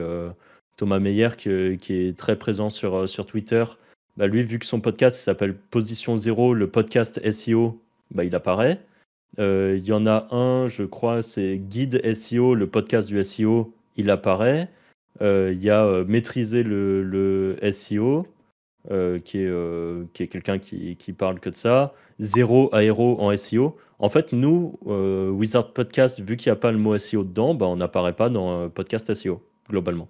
Thomas Meyer, qui, est très présent sur, sur Twitter. Bah, lui, vu que son podcast s'appelle Position 0, le podcast SEO, bah, il apparaît. Il y en a un, je crois, c'est Guide SEO, le podcast du SEO, il apparaît. Il y a Maîtriser le, le, SEO. Euh, qui est, euh, est quelqu'un qui, qui, parle que de ça, zéro aéro en SEO. En fait, nous, euh, Wizard Podcast, vu qu'il n'y a pas le mot SEO dedans, bah, on n'apparaît pas dans Podcast SEO, globalement.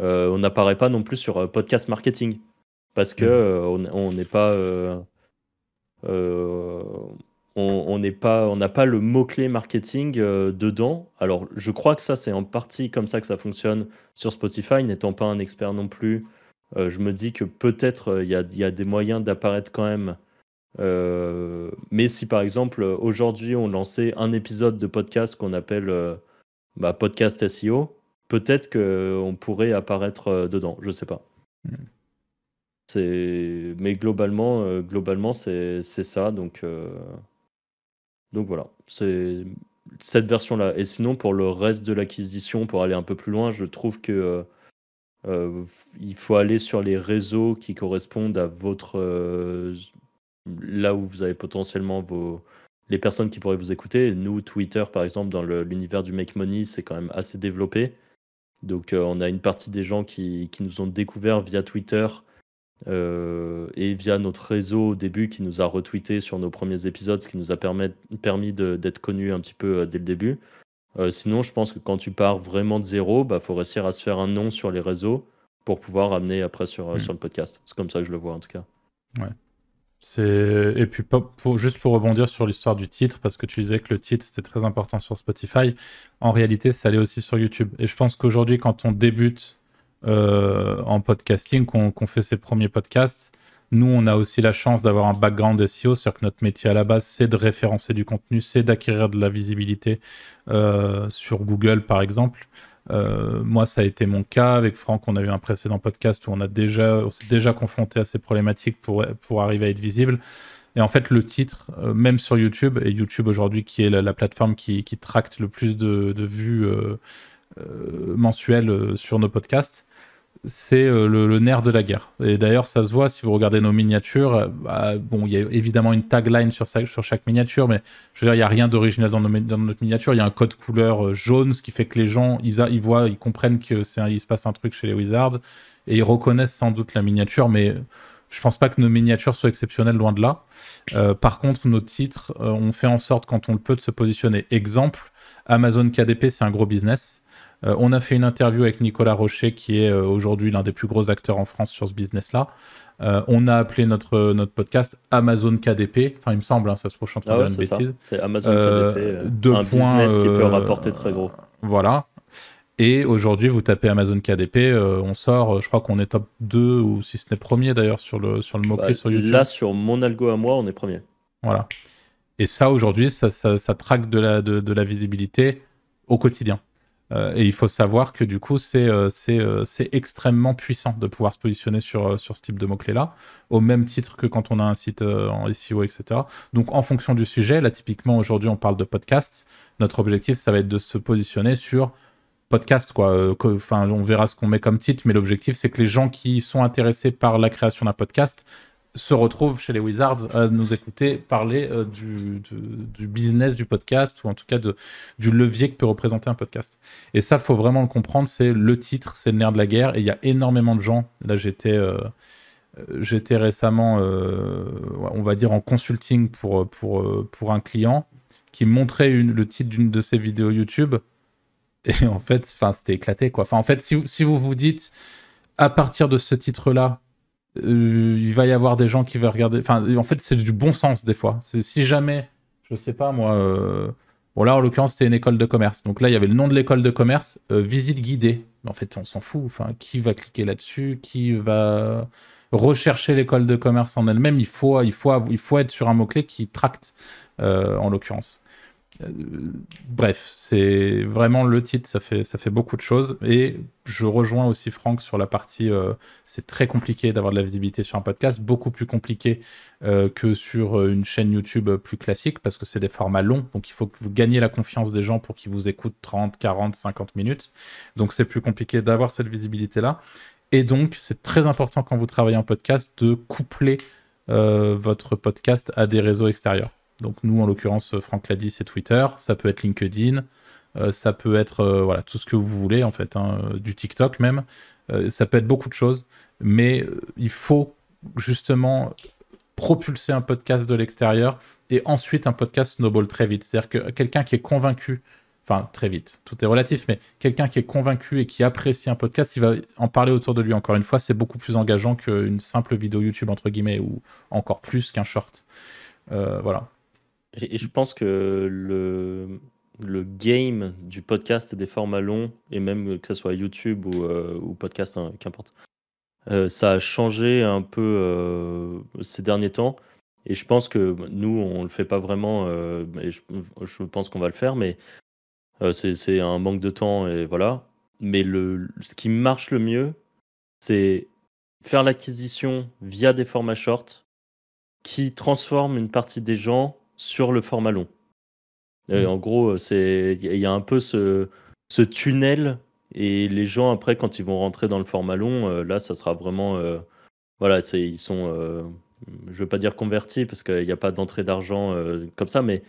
on n'apparaît pas non plus sur Podcast Marketing, parce que hmm. on n'est pas... on n'est pas, on n'a pas le mot-clé marketing dedans. Alors, je crois que ça, c'est en partie comme ça que ça fonctionne sur Spotify, n'étant pas un expert non plus euh, je me dis que peut-être euh, il y, a des moyens d'apparaître quand même. Euh, mais si par exemple aujourd'hui on lançait un épisode de podcast qu'on appelle bah, podcast SEO, peut-être qu'on pourrait apparaître dedans, je sais pas. Hmm. Mais globalement, globalement c'est, ça. Donc, donc voilà, c'est cette version-là. Et sinon, pour le reste de l'acquisition, pour aller un peu plus loin, je trouve que euh, il faut aller sur les réseaux qui correspondent à votre euh, là où vous avez potentiellement vos les personnes qui pourraient vous écouter. Nous, Twitter, par exemple, dans l'univers du make money, c'est quand même assez développé. Donc, euh, on a une partie des gens qui, qui nous ont découvert via Twitter et via notre réseau au début qui nous a retweeté sur nos premiers épisodes, ce qui nous a permis d'être connus un petit peu dès le début. Euh, sinon, je pense que quand tu pars vraiment de zéro, il bah, faut réussir à se faire un nom sur les réseaux pour pouvoir amener après sur, euh, hmm. le podcast. C'est comme ça que je le vois en tout cas. Ouais. Et puis, juste pour rebondir sur l'histoire du titre, parce que tu disais que le titre c'était très important sur Spotify, en réalité ça allait aussi sur YouTube. Et je pense qu'aujourd'hui, quand on débute euh, en podcasting, qu'on fait ses premiers podcasts, nous, on a aussi la chance d'avoir un background SEO, c'est-à-dire que notre métier à la base, c'est de référencer du contenu, c'est d'acquérir de la visibilité euh, sur Google, par exemple. Euh, moi, ça a été mon cas. Avec Franck, on a eu un précédent podcast où on, a déjà, s'est déjà confronté à ces problématiques pour, arriver à être visible. Et en fait, le titre, euh, même sur YouTube, et YouTube aujourd'hui qui est la, plateforme qui, tracte le plus de, vues mensuelles sur nos podcasts, c'est euh, le, nerf de la guerre. Et d'ailleurs, ça se voit si vous regardez nos miniatures. Euh, bah, bon, il y a évidemment une tagline sur, sur chaque miniature, mais je veux dire, il n'y a rien d'original dans, notre miniature. Il y a un code couleur euh, jaune, ce qui fait que les gens, ils, ils voient, ils comprennent qu'il se passe un truc chez les Wizards, et ils reconnaissent sans doute la miniature, mais je ne pense pas que nos miniatures soient exceptionnelles, loin de là. par contre, nos titres, on fait en sorte, quand on le peut, de se positionner. Exemple, Amazon KDP, c'est un gros business euh, on a fait une interview avec Nicolas Rocher, qui est euh, aujourd'hui l'un des plus gros acteurs en France sur ce business-là. Euh, on a appelé notre, notre podcast Amazon KDP, enfin il me semble, hein, ça se trouve, je suis en train de ah dire une bêtise. C'est Amazon KDP, deux un business qui peut rapporter très gros. Voilà, et aujourd'hui, vous tapez Amazon KDP, on sort, je crois qu'on est top 2 ou si ce n'est premier d'ailleurs sur le, sur le mot-clé bah, sur YouTube. Là, sur mon algo à moi, on est premier. Voilà. Et ça, aujourd'hui, ça, ça, ça, traque de la, de, de la visibilité au quotidien. Euh, et il faut savoir que du coup, c'est euh, euh, extrêmement puissant de pouvoir se positionner sur, sur ce type de mots-clés-là, au même titre que quand on a un site en SEO, etc. Donc, en fonction du sujet, là, typiquement, aujourd'hui, on parle de podcast. Notre objectif, ça va être de se positionner sur podcast, quoi. Enfin, on verra ce qu'on met comme titre, mais l'objectif, c'est que les gens qui sont intéressés par la création d'un podcast se retrouvent chez les Wizards à nous écouter parler euh, du, business du podcast ou en tout cas de, du levier que peut représenter un podcast. Et ça, faut vraiment le comprendre. C'est le titre, c'est le nerf de la guerre. Et il y a énormément de gens. Là, j'étais euh, récemment, euh, on va dire, en consulting pour, pour, pour un client qui montrait le titre d'une de ses vidéos YouTube. Et en fait, c'était éclaté. Quoi. En fait, si vous vous dites, à partir de ce titre-là, euh, il va y avoir des gens qui vont regarder. Enfin, en fait, c'est du bon sens des fois. si jamais, je sais pas moi. Euh... Bon là, en l'occurrence, c'était une école de commerce. Donc là, il y avait le nom de l'école de commerce, euh, visite guidée. en fait, on s'en fout. Enfin, qui va cliquer là-dessus Qui va rechercher l'école de commerce en elle-même Il faut, il faut, il faut être sur un mot clé qui tracte, euh, en l'occurrence. Euh, bref, c'est vraiment le titre, ça fait, ça fait beaucoup de choses. Et je rejoins aussi Franck sur la partie, euh, c'est très compliqué d'avoir de la visibilité sur un podcast, beaucoup plus compliqué euh, que sur une chaîne YouTube plus classique, parce que c'est des formats longs, donc il faut que vous gagnez la confiance des gens pour qu'ils vous écoutent 30, 40, 50 minutes. Donc c'est plus compliqué d'avoir cette visibilité-là. Et donc c'est très important quand vous travaillez en podcast de coupler votre podcast à des réseaux extérieurs. Donc nous, en l'occurrence, Franck Ladis et Twitter, ça peut être LinkedIn, euh, ça peut être euh, voilà tout ce que vous voulez en fait, hein, euh, du TikTok même, ça peut être beaucoup de choses, mais il faut justement propulser un podcast de l'extérieur et ensuite un podcast snowball très vite. C'est-à-dire que quelqu'un qui est convaincu, enfin très vite, tout est relatif, mais quelqu'un qui est convaincu et qui apprécie un podcast, il va en parler autour de lui. Encore une fois, c'est beaucoup plus engageant qu'une simple vidéo YouTube entre guillemets ou encore plus qu'un short. voilà, et, je pense que le, le game du podcast et des formats longs, et même que ce soit YouTube ou, euh, podcast, hein, qu'importe, euh, ça a changé un peu euh, ces derniers temps. Et je pense que nous, on ne le fait pas vraiment, et je, pense qu'on va le faire, mais c'est un manque de temps, et voilà. Mais le, ce qui marche le mieux, c'est faire l'acquisition via des formats shorts qui transforment une partie des gens sur le format long. Euh, mm. En gros, il euh, y a un peu ce, tunnel et les gens, après, quand ils vont rentrer dans le format long, euh, là, ça sera vraiment. voilà, ils sont je veux pas dire convertis parce qu'il n'y a pas d'entrée d'argent comme ça, mais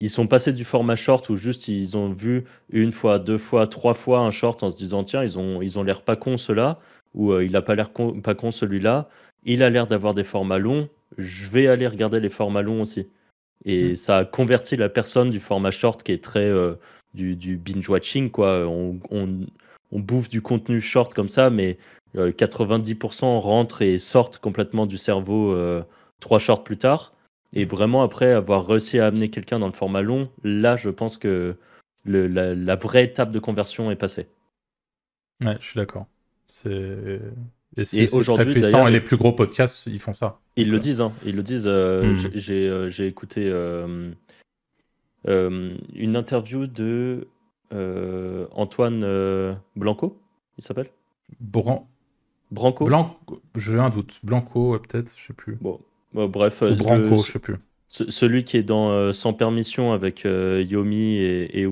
ils sont passés du format short où juste ils ont vu une fois, deux fois, trois fois un short en se disant tiens, ils ont ils ont l'air pas con ceux-là ou il n'a pas l'air pas con celui-là, il a l'air d'avoir des formats longs, je vais aller regarder les formats longs aussi. Et hmm. ça a converti la personne du format short qui est très euh, du, du binge-watching. quoi. On, on, bouffe du contenu short comme ça, mais 90% euh, rentrent et sortent complètement du cerveau euh, trois shorts plus tard. Et hmm. vraiment, après avoir réussi à amener quelqu'un dans le format long, là, je pense que la, la vraie étape de conversion est passée. Ouais, je suis d'accord. C'est et, c'est aujourd'hui, puissant. Et les plus gros podcasts, ils font ça. Ils le disent. Hein. ils le disent. Euh, hmm. euh, j'ai écouté euh, une interview de Antoine Blanco. Il s'appelle. Branco. Blanco. J'ai un doute. Blanco, peut-être. Je sais plus. Bon, bref. Ou Branco, je sais plus. Celui qui est dans Sans permission avec Yomi et, et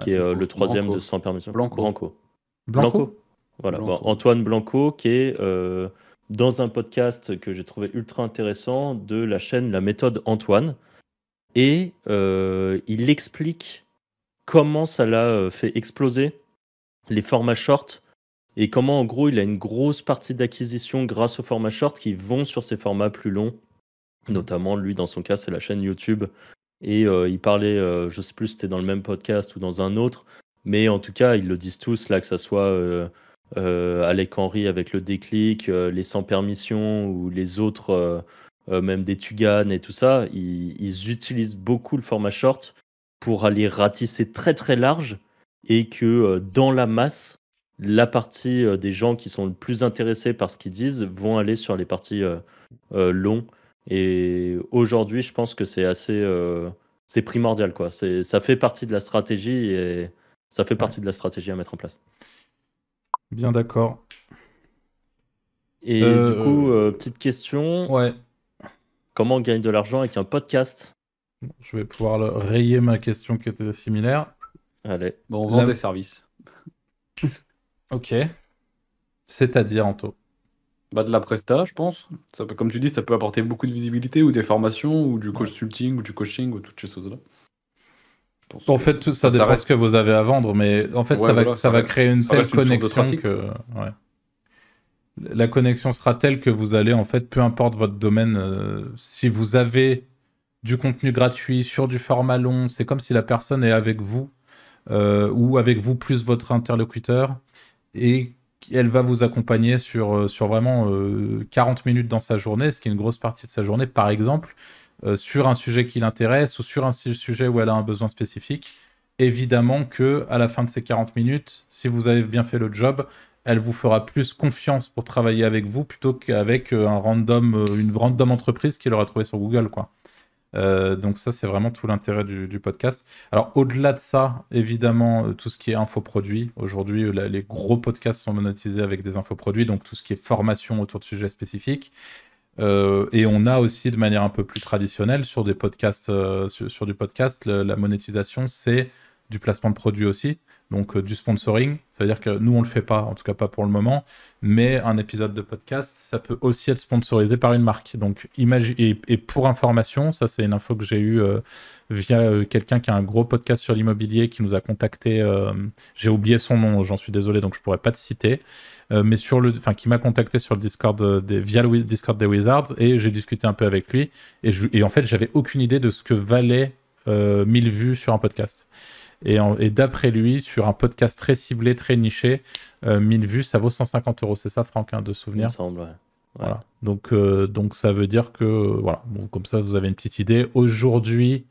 qui est le troisième de Sans permission. Blanco. Blanco. Blanco. Voilà, Antoine Blanco, qui est euh, dans un podcast que j'ai trouvé ultra intéressant de la chaîne La méthode Antoine. Et euh, il explique comment ça l'a euh, fait exploser les formats shorts et comment, en gros, il a une grosse partie d'acquisition grâce aux formats short qui vont sur ces formats plus longs. Notamment, lui, dans son cas, c'est la chaîne YouTube. Et il parlait, je sais plus si c'était dans le même podcast ou dans un autre, mais en tout cas, ils le disent tous, là, que ça soit. Euh, Alec Henry avec le déclic, euh, les sans permission ou les autres, euh, même des Tugan et tout ça, ils, utilisent beaucoup le format short pour aller ratisser très très large et que dans la masse, la partie des gens qui sont le plus intéressés par ce qu'ils disent vont aller sur les parties longs. Et aujourd'hui, je pense que c'est assez c'est primordial quoi. ça fait partie de la stratégie et ça fait partie de la stratégie à mettre en place. Bien d'accord. Et euh, du coup, euh, euh, petite question. Ouais. Comment on gagne de l'argent avec un podcast Je vais pouvoir rayer ma question qui était similaire. Allez. Bon, on vend des services. [LAUGHS] ok. C'est-à-dire, Anto bah, De la presta, je pense. Ça comme tu dis, ça peut apporter beaucoup de visibilité ou des formations ou du consulting ou du coaching ou toutes ces choses-là en fait, ça, dépend ce que vous avez à vendre, mais en fait, ça, va, ça, va créer une telle connexion que. La connexion sera telle que vous allez, en fait, peu importe votre domaine, euh, si vous avez du contenu gratuit sur du format long, c'est comme si la personne est avec vous, euh, ou avec vous plus votre interlocuteur, et elle va vous accompagner sur, euh, sur vraiment 40 minutes dans sa journée, ce qui est une grosse partie de sa journée, par exemple, euh, sur un sujet qui l'intéresse ou sur un sujet où elle a un besoin spécifique. Évidemment que à la fin de ces 40 minutes, si vous avez bien fait le job, elle vous fera plus confiance pour travailler avec vous plutôt qu'avec euh, un random, euh, une random entreprise qu'elle aura trouvé sur Google. Quoi. donc ça, c'est vraiment tout l'intérêt du, podcast. Alors au-delà de ça, évidemment, tout ce qui est infoproduit. Aujourd'hui, les gros podcasts sont monétisés avec des infoproduits, donc tout ce qui est formation autour de sujets spécifiques. Euh, et on a aussi de manière un peu plus traditionnelle sur des podcasts, euh, sur, du podcast, la monétisation, c'est du placement de produit aussi donc euh, du sponsoring. cest à dire que nous, on ne le fait pas, en tout cas pas pour le moment, mais un épisode de podcast, ça peut aussi être sponsorisé par une marque. Donc, imagine... et, pour information, ça c'est une info que j'ai eue euh, via euh, quelqu'un qui a un gros podcast sur l'immobilier qui nous a contacté. j'ai oublié son nom, j'en suis désolé, donc je pourrais pas te citer, mais sur le, enfin, qui m'a contacté sur le Discord des... via le Discord des Wizards et j'ai discuté un peu avec lui. Et, en fait, j'avais aucune idée de ce que valait 1000 vues sur un podcast. Et, d'après lui, sur un podcast très ciblé, très niché, 1000 euh, vues, ça vaut 150 euros. C'est ça, Franck, hein, de souvenir Il me semble, ouais. Voilà. Donc, euh, donc ça veut dire que euh, voilà. comme ça, vous avez une petite idée. Aujourd'hui,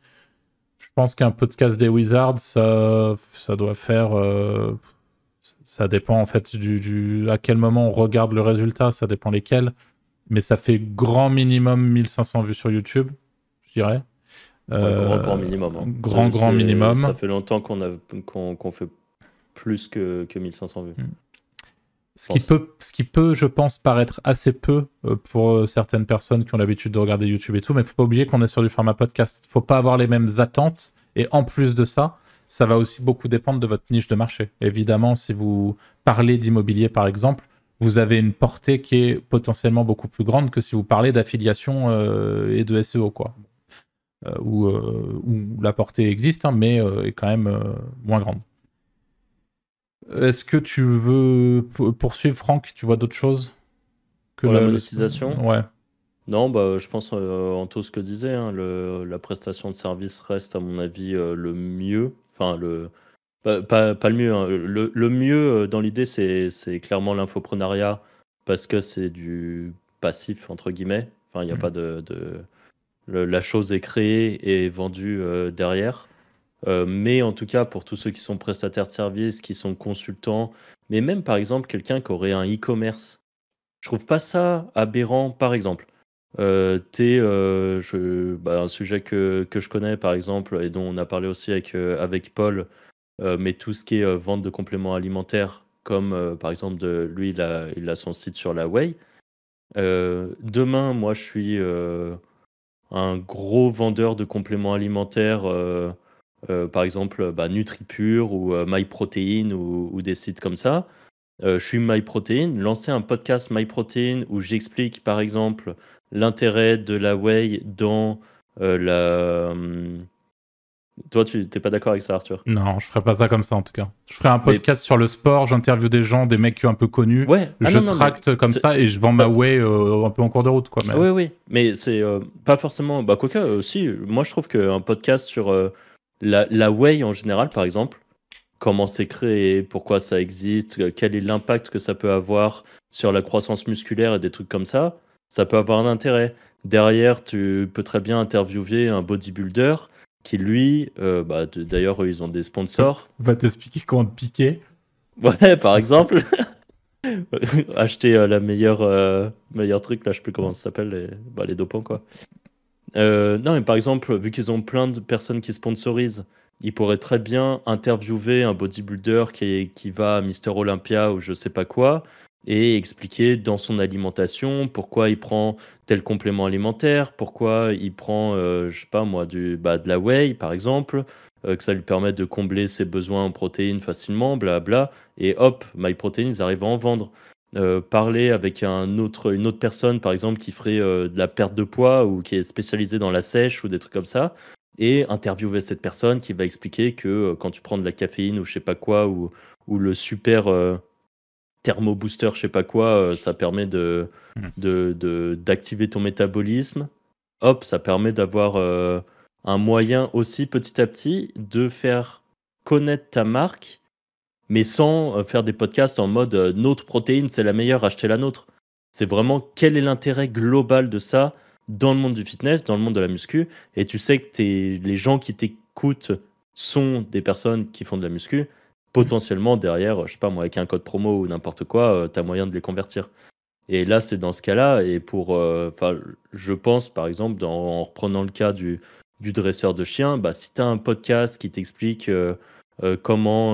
je pense qu'un podcast des Wizards, ça, ça doit faire. ça dépend en fait du, à quel moment on regarde le résultat. Ça dépend lesquels. Mais ça fait grand minimum 1500 vues sur YouTube, je dirais grand, euh, grand minimum. Hein. Grand, grand minimum. Ça fait longtemps qu'on qu'on fait plus que, que 1500 vues. Mm. Ce qui, peut, ce qui peut, je pense, paraître assez peu euh, pour euh, certaines personnes qui ont l'habitude de regarder YouTube et tout, mais il faut pas oublier qu'on est sur du format podcast. Il ne faut pas avoir les mêmes attentes. Et en plus de ça, ça va aussi beaucoup dépendre de votre niche de marché. Évidemment, si vous parlez d'immobilier, par exemple, vous avez une portée qui est potentiellement beaucoup plus grande que si vous parlez d'affiliation et de SEO. Quoi. Euh, euh, où, la portée existe, hein, mais euh, est quand même moins grande. Est-ce que tu veux poursuivre, Franck Tu vois d'autres choses que la, monétisation Ouais. Non, bah, je pense en tout ce que disait, hein, le, la prestation de service reste à mon avis le mieux. Enfin, le, pas, le mieux. Hein. Le, mieux dans l'idée, c'est clairement l'infoprenariat parce que c'est du passif, entre guillemets. Enfin, il n'y a mmh. pas de, la chose est créée et vendue euh, derrière. Euh, mais en tout cas, pour tous ceux qui sont prestataires de services, qui sont consultants, mais même par exemple quelqu'un qui aurait un e-commerce, je trouve pas ça aberrant, par exemple. Euh, bah, un sujet que, je connais, par exemple, et dont on a parlé aussi avec, avec Paul, mais tout ce qui est vente de compléments alimentaires, comme par exemple, lui, il a, il a, son site sur la Way. demain, moi, je suis un gros vendeur de compléments alimentaires, euh, euh, par exemple bah, NutriPure ou euh, MyProtein ou, ou, des sites comme ça, je suis MyProtein, lancer un podcast MyProtein où j'explique par exemple l'intérêt de la whey dans la hum, toi, tu n'es pas d'accord avec ça, Arthur Non, je ferais pas ça comme ça, en tout cas. Je ferais un podcast sur le sport, j'interviewe des gens, des mecs qui sont un peu connus. Ouais. Ah je tracte comme ça et je vends ma bah way euh, un peu en cours de route, quoi. Oui, oui. Mais c'est euh, pas forcément. Bah, quoique, euh, si. Moi, je trouve qu'un podcast sur la, la way en général, par exemple, comment c'est créé, pourquoi ça existe, quel est l'impact que ça peut avoir sur la croissance musculaire et des trucs comme ça, ça peut avoir un intérêt. Derrière, tu peux très bien interviewer un bodybuilder qui lui, euh, bah, d'ailleurs, ils ont des sponsors. Va t'expliquer comment te piquer. Ouais, par exemple. [LAUGHS] Acheter euh, la meilleure, euh, truc, là, je sais plus comment ça s'appelle, les, bah, dopants, quoi. non, mais par exemple, vu qu'ils ont plein de personnes qui sponsorisent, ils pourraient très bien interviewer un bodybuilder qui, qui va à Mister Olympia ou je sais pas quoi, et expliquer dans son alimentation pourquoi il prend tel complément alimentaire, pourquoi il prend, je euh, je sais pas moi, du, bah, de la whey par exemple, euh, que ça lui permet de combler ses besoins en protéines facilement, blabla, et hop, MyProtein, ils arrivent à en vendre. Euh, parler avec un autre, une autre personne, par exemple, qui ferait de la perte de poids ou qui est spécialisée dans la sèche ou des trucs comme ça, et interviewer cette personne qui va expliquer que quand tu prends de la caféine ou je sais pas quoi, ou, ou le super thermo booster, je sais pas quoi, euh, ça permet hmm. de, d'activer ton métabolisme. Hop, ça permet d'avoir euh, un moyen aussi petit à petit de faire connaître ta marque, mais sans euh, faire des podcasts en mode notre protéine, c'est la meilleure, achetez la nôtre. C'est vraiment quel est l'intérêt global de ça dans le monde du fitness, dans le monde de la muscu, et tu sais que les gens qui t'écoutent sont des personnes qui font de la muscu, potentiellement derrière, je sais pas moi, avec un code promo ou n'importe quoi, euh, tu as moyen de les convertir. Et là, c'est dans ce cas-là. Et pour, euh, enfin, je pense par exemple, en reprenant le cas du, du dresseur de chien, bah, si tu as un podcast qui t'explique euh, comment.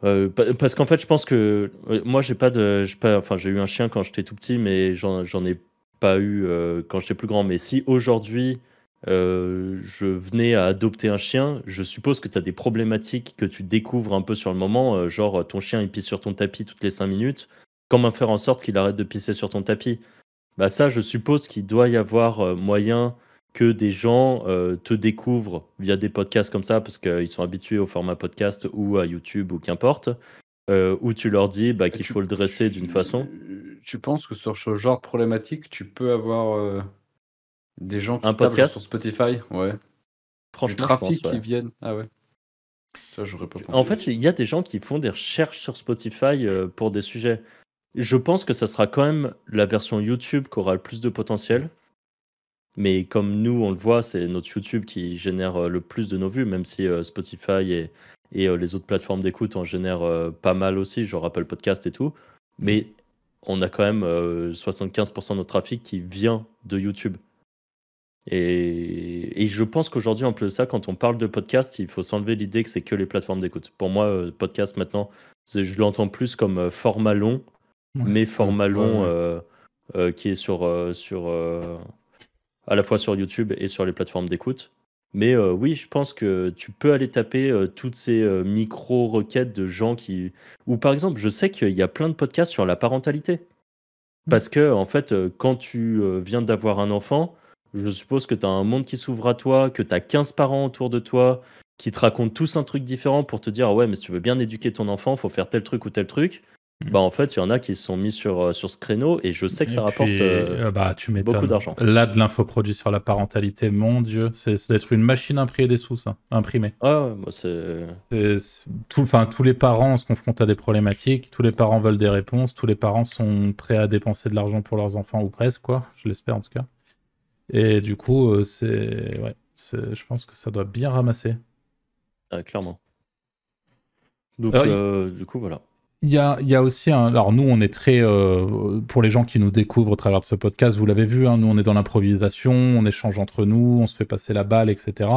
parce qu'en fait, je pense que moi, j'ai pas de, pas, enfin, j'ai eu un chien quand j'étais tout petit, mais j'en ai pas eu quand j'étais plus grand. Mais si aujourd'hui, euh, je venais à adopter un chien, je suppose que tu as des problématiques que tu découvres un peu sur le moment, euh, genre euh, ton chien il pisse sur ton tapis toutes les 5 minutes, comment faire en sorte qu'il arrête de pisser sur ton tapis Bah ça, je suppose qu'il doit y avoir moyen que des gens te découvrent via des podcasts comme ça, parce qu'ils sont habitués au format podcast ou à YouTube ou qu'importe, où tu leur dis bah, qu'il faut le dresser d'une façon. Tu penses que sur ce genre de problématique, tu peux avoir des gens qui un podcast sur Spotify, ouais. Franchement, du trafic qui viennent. Ah ouais. Ça, pas en fait, il y a des gens qui font des recherches sur Spotify euh, pour des sujets. Je pense que ça sera quand même la version YouTube qui aura le plus de potentiel. Mais comme nous, on le voit, c'est notre YouTube qui génère euh, le plus de nos vues, même si euh, Spotify et, les autres plateformes d'écoute en génèrent pas mal aussi, je rappelle podcast et tout. Mais on a quand même 75% de notre trafic qui vient de YouTube. Et, je pense qu'aujourd'hui, en plus de ça, quand on parle de podcast, il faut s'enlever l'idée que c'est que les plateformes d'écoute. Pour moi, euh, podcast maintenant, je l'entends plus comme euh, format long, mais format long euh, qui est sur, sur à la fois sur YouTube et sur les plateformes d'écoute. Mais oui, je pense que tu peux aller taper toutes ces micro-requêtes de gens qui. Ou par exemple, je sais qu'il y a plein de podcasts sur la parentalité. Mmh. Parce que, en fait, quand tu viens d'avoir un enfant, je suppose que tu as un monde qui s'ouvre à toi, que tu as 15 parents autour de toi qui te racontent tous un truc différent pour te dire ah ouais, mais si tu veux bien éduquer ton enfant, faut faire tel truc ou tel truc. Mhm. Bah en fait, il y en a qui se sont mis sur, euh, sur ce créneau et je sais que ça rapporte euh, euh, bah, beaucoup d'argent. Là, de l'infoproduit sur la parentalité, mon Dieu, c'est d'être une machine imprimée des sous, ça, imprimée Ah, c'est. tous les parents se confrontent à des problématiques, tous les parents veulent des réponses, tous les parents sont prêts à dépenser de l'argent pour leurs enfants ou presque, quoi, je l'espère en tout cas. Et du coup, euh, c'est, je pense que ça doit bien ramasser. Ah, clairement. Donc, euh, du coup, voilà. Il y a, y a, aussi un. Alors, nous, on est très. Euh, pour les gens qui nous découvrent au travers de ce podcast, vous l'avez vu, hein, nous, on est dans l'improvisation, on échange entre nous, on se fait passer la balle, etc.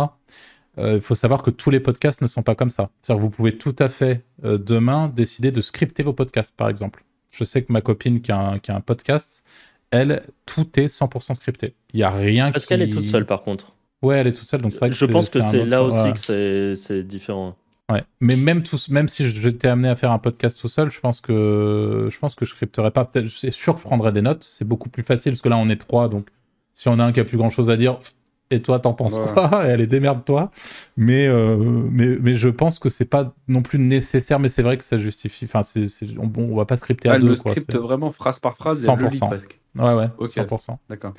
Il faut savoir que tous les podcasts ne sont pas comme ça. C'est-à-dire, vous pouvez tout à fait, demain, décider de scripter vos podcasts, par exemple. Je sais que ma copine qui a un podcast, elle, tout est 100% scripté. Il n'y a rien Parce qu'elle est toute seule, par contre. Ouais, elle est toute seule, donc Je pense que c'est là aussi que c'est différent. Ouais. Mais même, tout, même si j'étais amené à faire un podcast tout seul, je pense que je pense que je scripterais pas. Peut-être, c'est sûr que je prendrais des notes. C'est beaucoup plus facile parce que là, on est trois, donc si on a un qui a plus grand chose à dire, et toi t'en penses quoi [LAUGHS] Elle est démerde-toi mais, euh, mais mais je pense que c'est pas non plus nécessaire mais c'est vrai que ça justifie enfin c'est on, on, va pas scripter à le deux le script vraiment phrase par phrase 100% lit presque ouais ouais 100% d'accord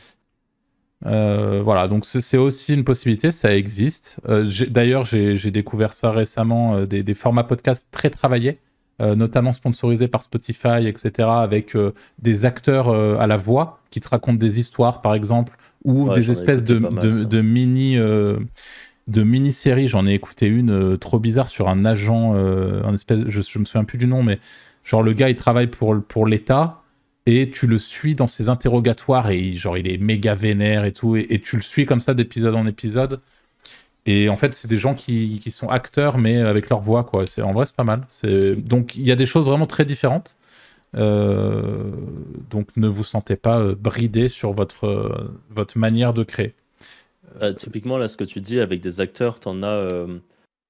euh, voilà, donc c'est aussi une possibilité, ça existe. Euh, d'ailleurs, j'ai découvert ça récemment, des, des, formats podcast très travaillés, notamment sponsorisés par Spotify, etc., avec des acteurs à la voix qui te racontent des histoires, par exemple, ou des espèces de, mini euh, de mini séries. J'en ai écouté une euh, trop bizarre sur un agent, euh, un espèce, je, ne me souviens plus du nom, mais genre le gars il travaille pour pour l'État et tu le suis dans ses interrogatoires et genre il est méga vénère et tout et, tu le suis comme ça d'épisode en épisode. Et en fait, c'est des gens qui, sont acteurs, mais avec leur voix, quoi. C'est en vrai, c'est pas mal. donc il y a des choses vraiment très différentes. Euh, donc ne vous sentez pas euh, bridé sur votre, euh, votre manière de créer. typiquement, là, ce que tu dis avec des acteurs, tu en as.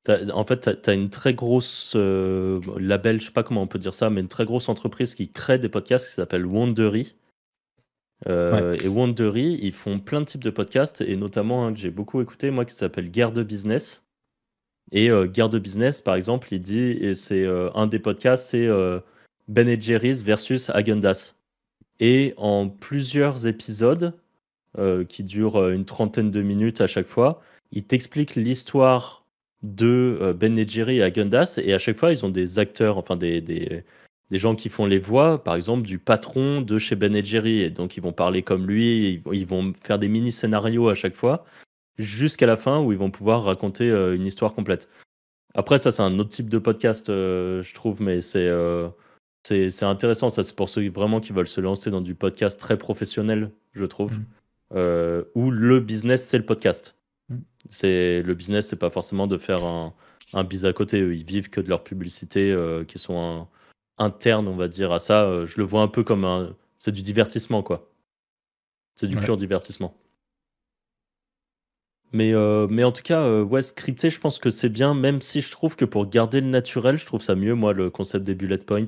en fait, tu as une très grosse la label, je sais pas comment on peut dire ça, mais une très grosse entreprise qui crée des podcasts qui s'appelle Wondery. Et Wondery, ils font plein de types de podcasts, et notamment un que j'ai beaucoup écouté, moi, qui s'appelle Guerre de Business. Et Guerre de Business, par exemple, il dit, et c'est un des podcasts, c'est ben Jerry's versus Agendas. Et en plusieurs épisodes, euh, qui durent euh, une trentaine de minutes à chaque fois, ils t'expliquent l'histoire de euh, Ben Jerry et Agendas. Et à chaque fois, ils ont des acteurs, enfin des, des, gens qui font les voix, par exemple, du patron de chez Ben Jerry. Et donc, ils vont parler comme lui, ils vont faire des mini-scénarios à chaque fois, jusqu'à la fin où ils vont pouvoir raconter une histoire complète. Après, ça, c'est un autre type de podcast, je trouve, mais c'est. C'est intéressant, ça, c'est pour ceux vraiment qui veulent se lancer dans du podcast très professionnel, je trouve, mm. euh, où le business, c'est le podcast. Mm. C'est Le business, c'est pas forcément de faire un, bis à côté. Ils vivent que de leur publicité, euh, qui sont internes, on va dire, à ça. Euh, je le vois un peu comme un. C'est du divertissement, quoi. C'est du pur divertissement. Mais, mais en tout cas, ouais, scripté, je pense que c'est bien, même si je trouve que pour garder le naturel, je trouve ça mieux, moi, le concept des bullet points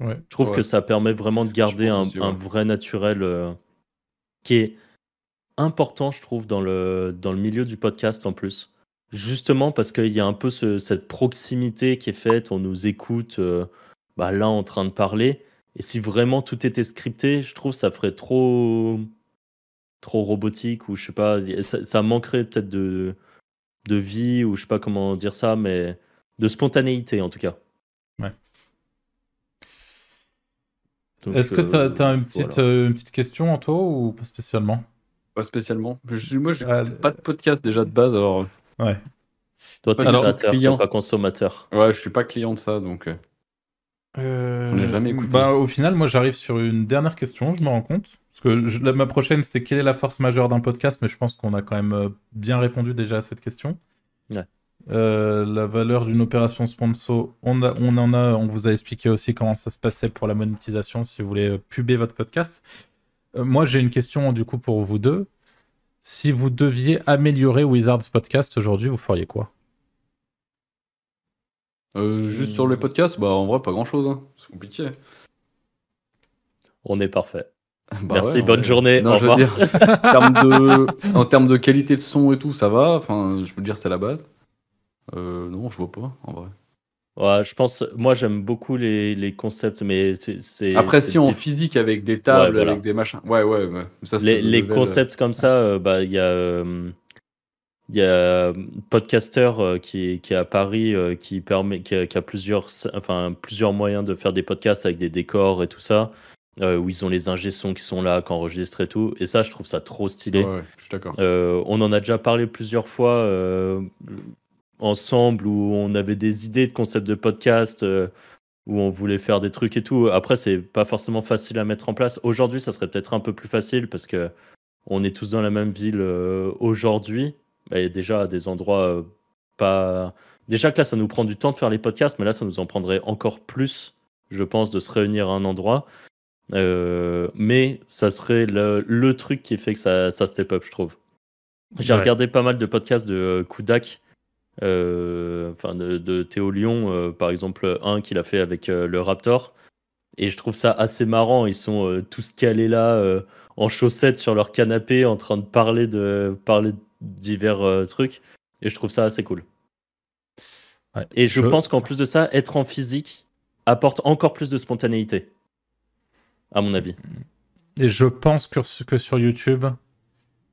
je trouve que ça permet vraiment de garder un, vrai naturel euh, qui est important, je trouve, dans le, dans le milieu du podcast en plus. Justement parce qu'il y a un peu cette proximité qui est faite, on nous écoute euh, bah, là en train de parler. Et si vraiment tout était scripté, je trouve que ça ferait trop trop robotique ou je sais pas, ça, manquerait peut-être de, de vie ou je sais pas comment dire ça, mais de spontanéité en tout cas. Ouais. Est-ce que tu as, euh, euh, une, petite, question en toi ou pas spécialement Pas spécialement. moi, je n'ai pas de podcast déjà de base, alors. Euh, ouais. Toi, es créateur, client. pas consommateur. Ouais, je suis pas client de ça, donc. jamais écouté. Bah, au final, moi, j'arrive sur une dernière question, je me rends compte. Parce que ma prochaine, c'était quelle est la force majeure d'un podcast, mais je pense qu'on a quand même bien répondu déjà à cette question. Ouais. Euh, la valeur d'une opération sponsor, on, en a, on vous a expliqué aussi comment ça se passait pour la monétisation si vous voulez euh, puber votre podcast. Euh, moi, j'ai une question du coup pour vous deux. Si vous deviez améliorer Wizards Podcast aujourd'hui, vous feriez quoi Juste sur les podcasts, bah en vrai, pas grand chose. Hein. C'est compliqué. On est parfait. Bah Merci, bonne journée. en, termes de, qualité de son et tout, ça va. Enfin, je veux dire, c'est la base. Euh, non, je vois pas, en vrai. Ouais, je pense, moi j'aime beaucoup les, les, concepts, mais c'est. Après, si on physique avec des tables, avec des machins. Ouais, ouais, les, les euh, concepts comme ça, euh, bah, il y a. il y a un podcaster qui, qui est à Paris qui, permet, qui a, plusieurs, enfin, plusieurs moyens de faire des podcasts avec des décors et tout ça, où ils ont les ingé sons qui sont là, qui enregistrent et tout. Et ça, je trouve ça trop stylé. je suis d'accord. on en a déjà parlé plusieurs fois ensemble où on avait des idées de concepts de podcast, euh, où on voulait faire des trucs et tout. Après, c'est pas forcément facile à mettre en place. Aujourd'hui, ça serait peut-être un peu plus facile parce que on est tous dans la même ville euh, aujourd'hui. Et déjà à des endroits euh, pas. Déjà que là, ça nous prend du temps de faire les podcasts, mais là, ça nous en prendrait encore plus, je pense, de se réunir à un endroit. mais ça serait le, truc qui fait que ça, ça step up, je trouve. J'ai regardé pas mal de podcasts de Kudak euh, enfin de, Théo Lyon, euh, par exemple, un qu'il a fait avec euh, le Raptor. Et je trouve ça assez marrant. Ils sont tous calés là, en chaussettes sur leur canapé, en train de parler de parler divers trucs. Et je trouve ça assez cool. et je, pense qu'en plus de ça, être en physique apporte encore plus de spontanéité, à mon avis. Et je pense que sur YouTube,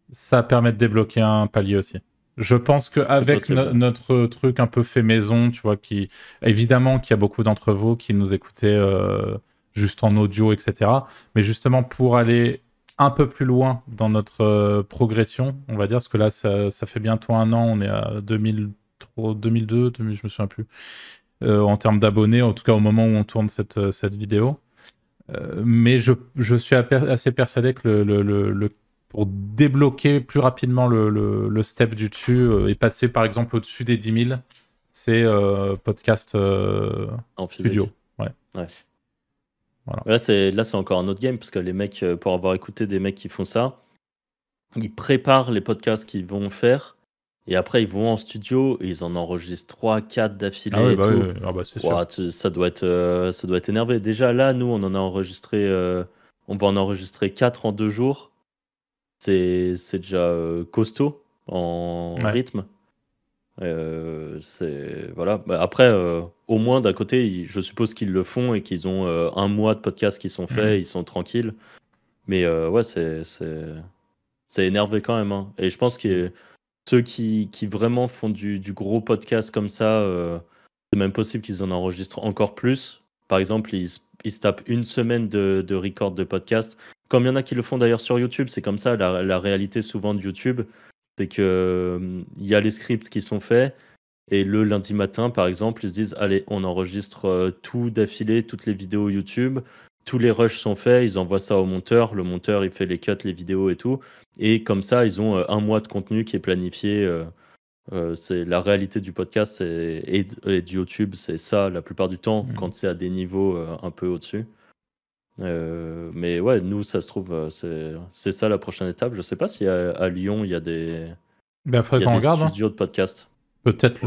ça permet de débloquer un palier aussi. Je pense qu'avec notre truc un peu fait maison, tu vois, qui évidemment qu'il y a beaucoup d'entre vous qui nous écoutaient euh, juste en audio, etc. Mais justement pour aller un peu plus loin dans notre euh, progression, on va dire, parce que là ça, fait bientôt un an, on est à 2003, 2002, 2000, je me souviens plus, euh, en termes d'abonnés, en tout cas au moment où on tourne cette, cette vidéo. mais je, suis assez persuadé que le, le, le pour débloquer plus rapidement le, le, step du dessus euh, et passer par exemple au-dessus des 10 000, c'est euh, podcast euh, en studio. Ouais. Voilà. Là, c'est, là, c'est encore un autre game parce que les mecs, pour avoir écouté des mecs qui font ça, ils préparent les podcasts qu'ils vont faire et après ils vont en studio et ils en enregistrent 3, 4 d'affilée. ça, doit être, ça doit être énervé. Déjà là, nous, on en a enregistré, on va en enregistrer 4 en 2 jours c'est déjà euh, costaud en rythme. Euh, c'est voilà. Bah, après, euh, au moins d'un côté, je suppose qu'ils le font et qu'ils ont un mois de podcast qui sont faits, mhm. ils sont tranquilles. Mais ouais, c'est c'est énervé quand même. Hein. Et je pense que ceux qui, vraiment font du, gros podcast comme ça, c'est même possible qu'ils en enregistrent encore plus. Par exemple, ils, ils se tapent une semaine de, de record de podcast comme il y en a qui le font d'ailleurs sur YouTube, c'est comme ça la, réalité souvent de YouTube, c'est que il euh, y a les scripts qui sont faits et le lundi matin par exemple ils se disent allez on enregistre euh, tout d'affilée, toutes les vidéos YouTube, tous les rushs sont faits, ils envoient ça au monteur, le monteur il fait les cuts, les vidéos et tout, et comme ça ils ont euh, un mois de contenu qui est planifié. c'est la réalité du podcast et, et, du YouTube, c'est ça la plupart du temps mmh. quand c'est à des niveaux un peu au-dessus. Euh, mais ouais, nous, ça se trouve, euh, c'est ça la prochaine étape. Je sais pas si à, Lyon, il y a des, ben, regarde, hein. studios de podcast. Peut-être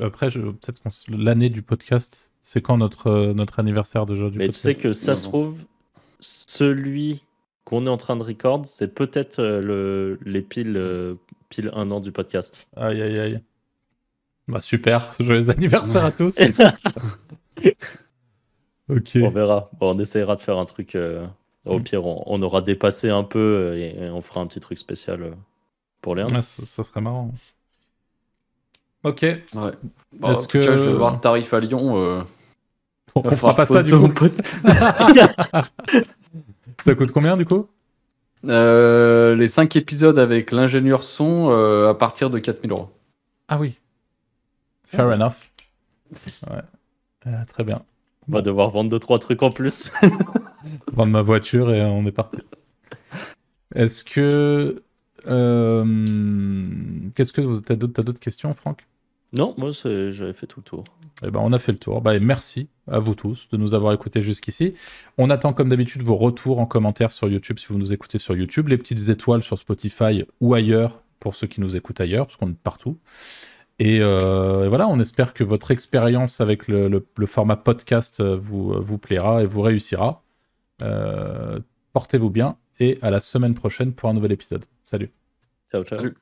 après, peut-être l'année du podcast. C'est quand notre, euh, notre anniversaire déjà du Mais tu sais que ça se trouve, celui qu'on est en train de record, c'est peut-être le, les piles, pile un an du podcast. Aïe, aïe, aïe. Bah, super. [LAUGHS] Joyeux anniversaire à tous. [LAUGHS] On verra. on essaiera de faire un truc. Euh, au mm. pire, on, aura dépassé un peu et, on fera un petit truc spécial euh, pour les ça, serait marrant. Ok. Ouais. Bah, que- je vais voir le tarif à Lyon. Euh, on, fera pas ça du [LAUGHS] Ça coûte combien du coup les 5 épisodes avec l'ingénieur son à partir de 4000 euros. Ah oui. Fair enough. très bien. On va devoir vendre deux trois trucs en plus. [LAUGHS] vendre ma voiture et on est parti. Est-ce que euh, qu'est-ce que vous t'as d'autres questions, Franck Non, moi j'avais fait tout le tour. Eh ben, on a fait le tour. Bah, merci à vous tous de nous avoir écoutés jusqu'ici. On attend comme d'habitude vos retours en commentaire sur YouTube si vous nous écoutez sur YouTube, les petites étoiles sur Spotify ou ailleurs pour ceux qui nous écoutent ailleurs, parce qu'on est partout. Euh, et, voilà, on espère que votre expérience avec le, format podcast euh, euh, vous, plaira et vous réussira. Portez-vous bien et à la semaine prochaine pour un nouvel épisode. Salut. Ciao, ciao. Salut.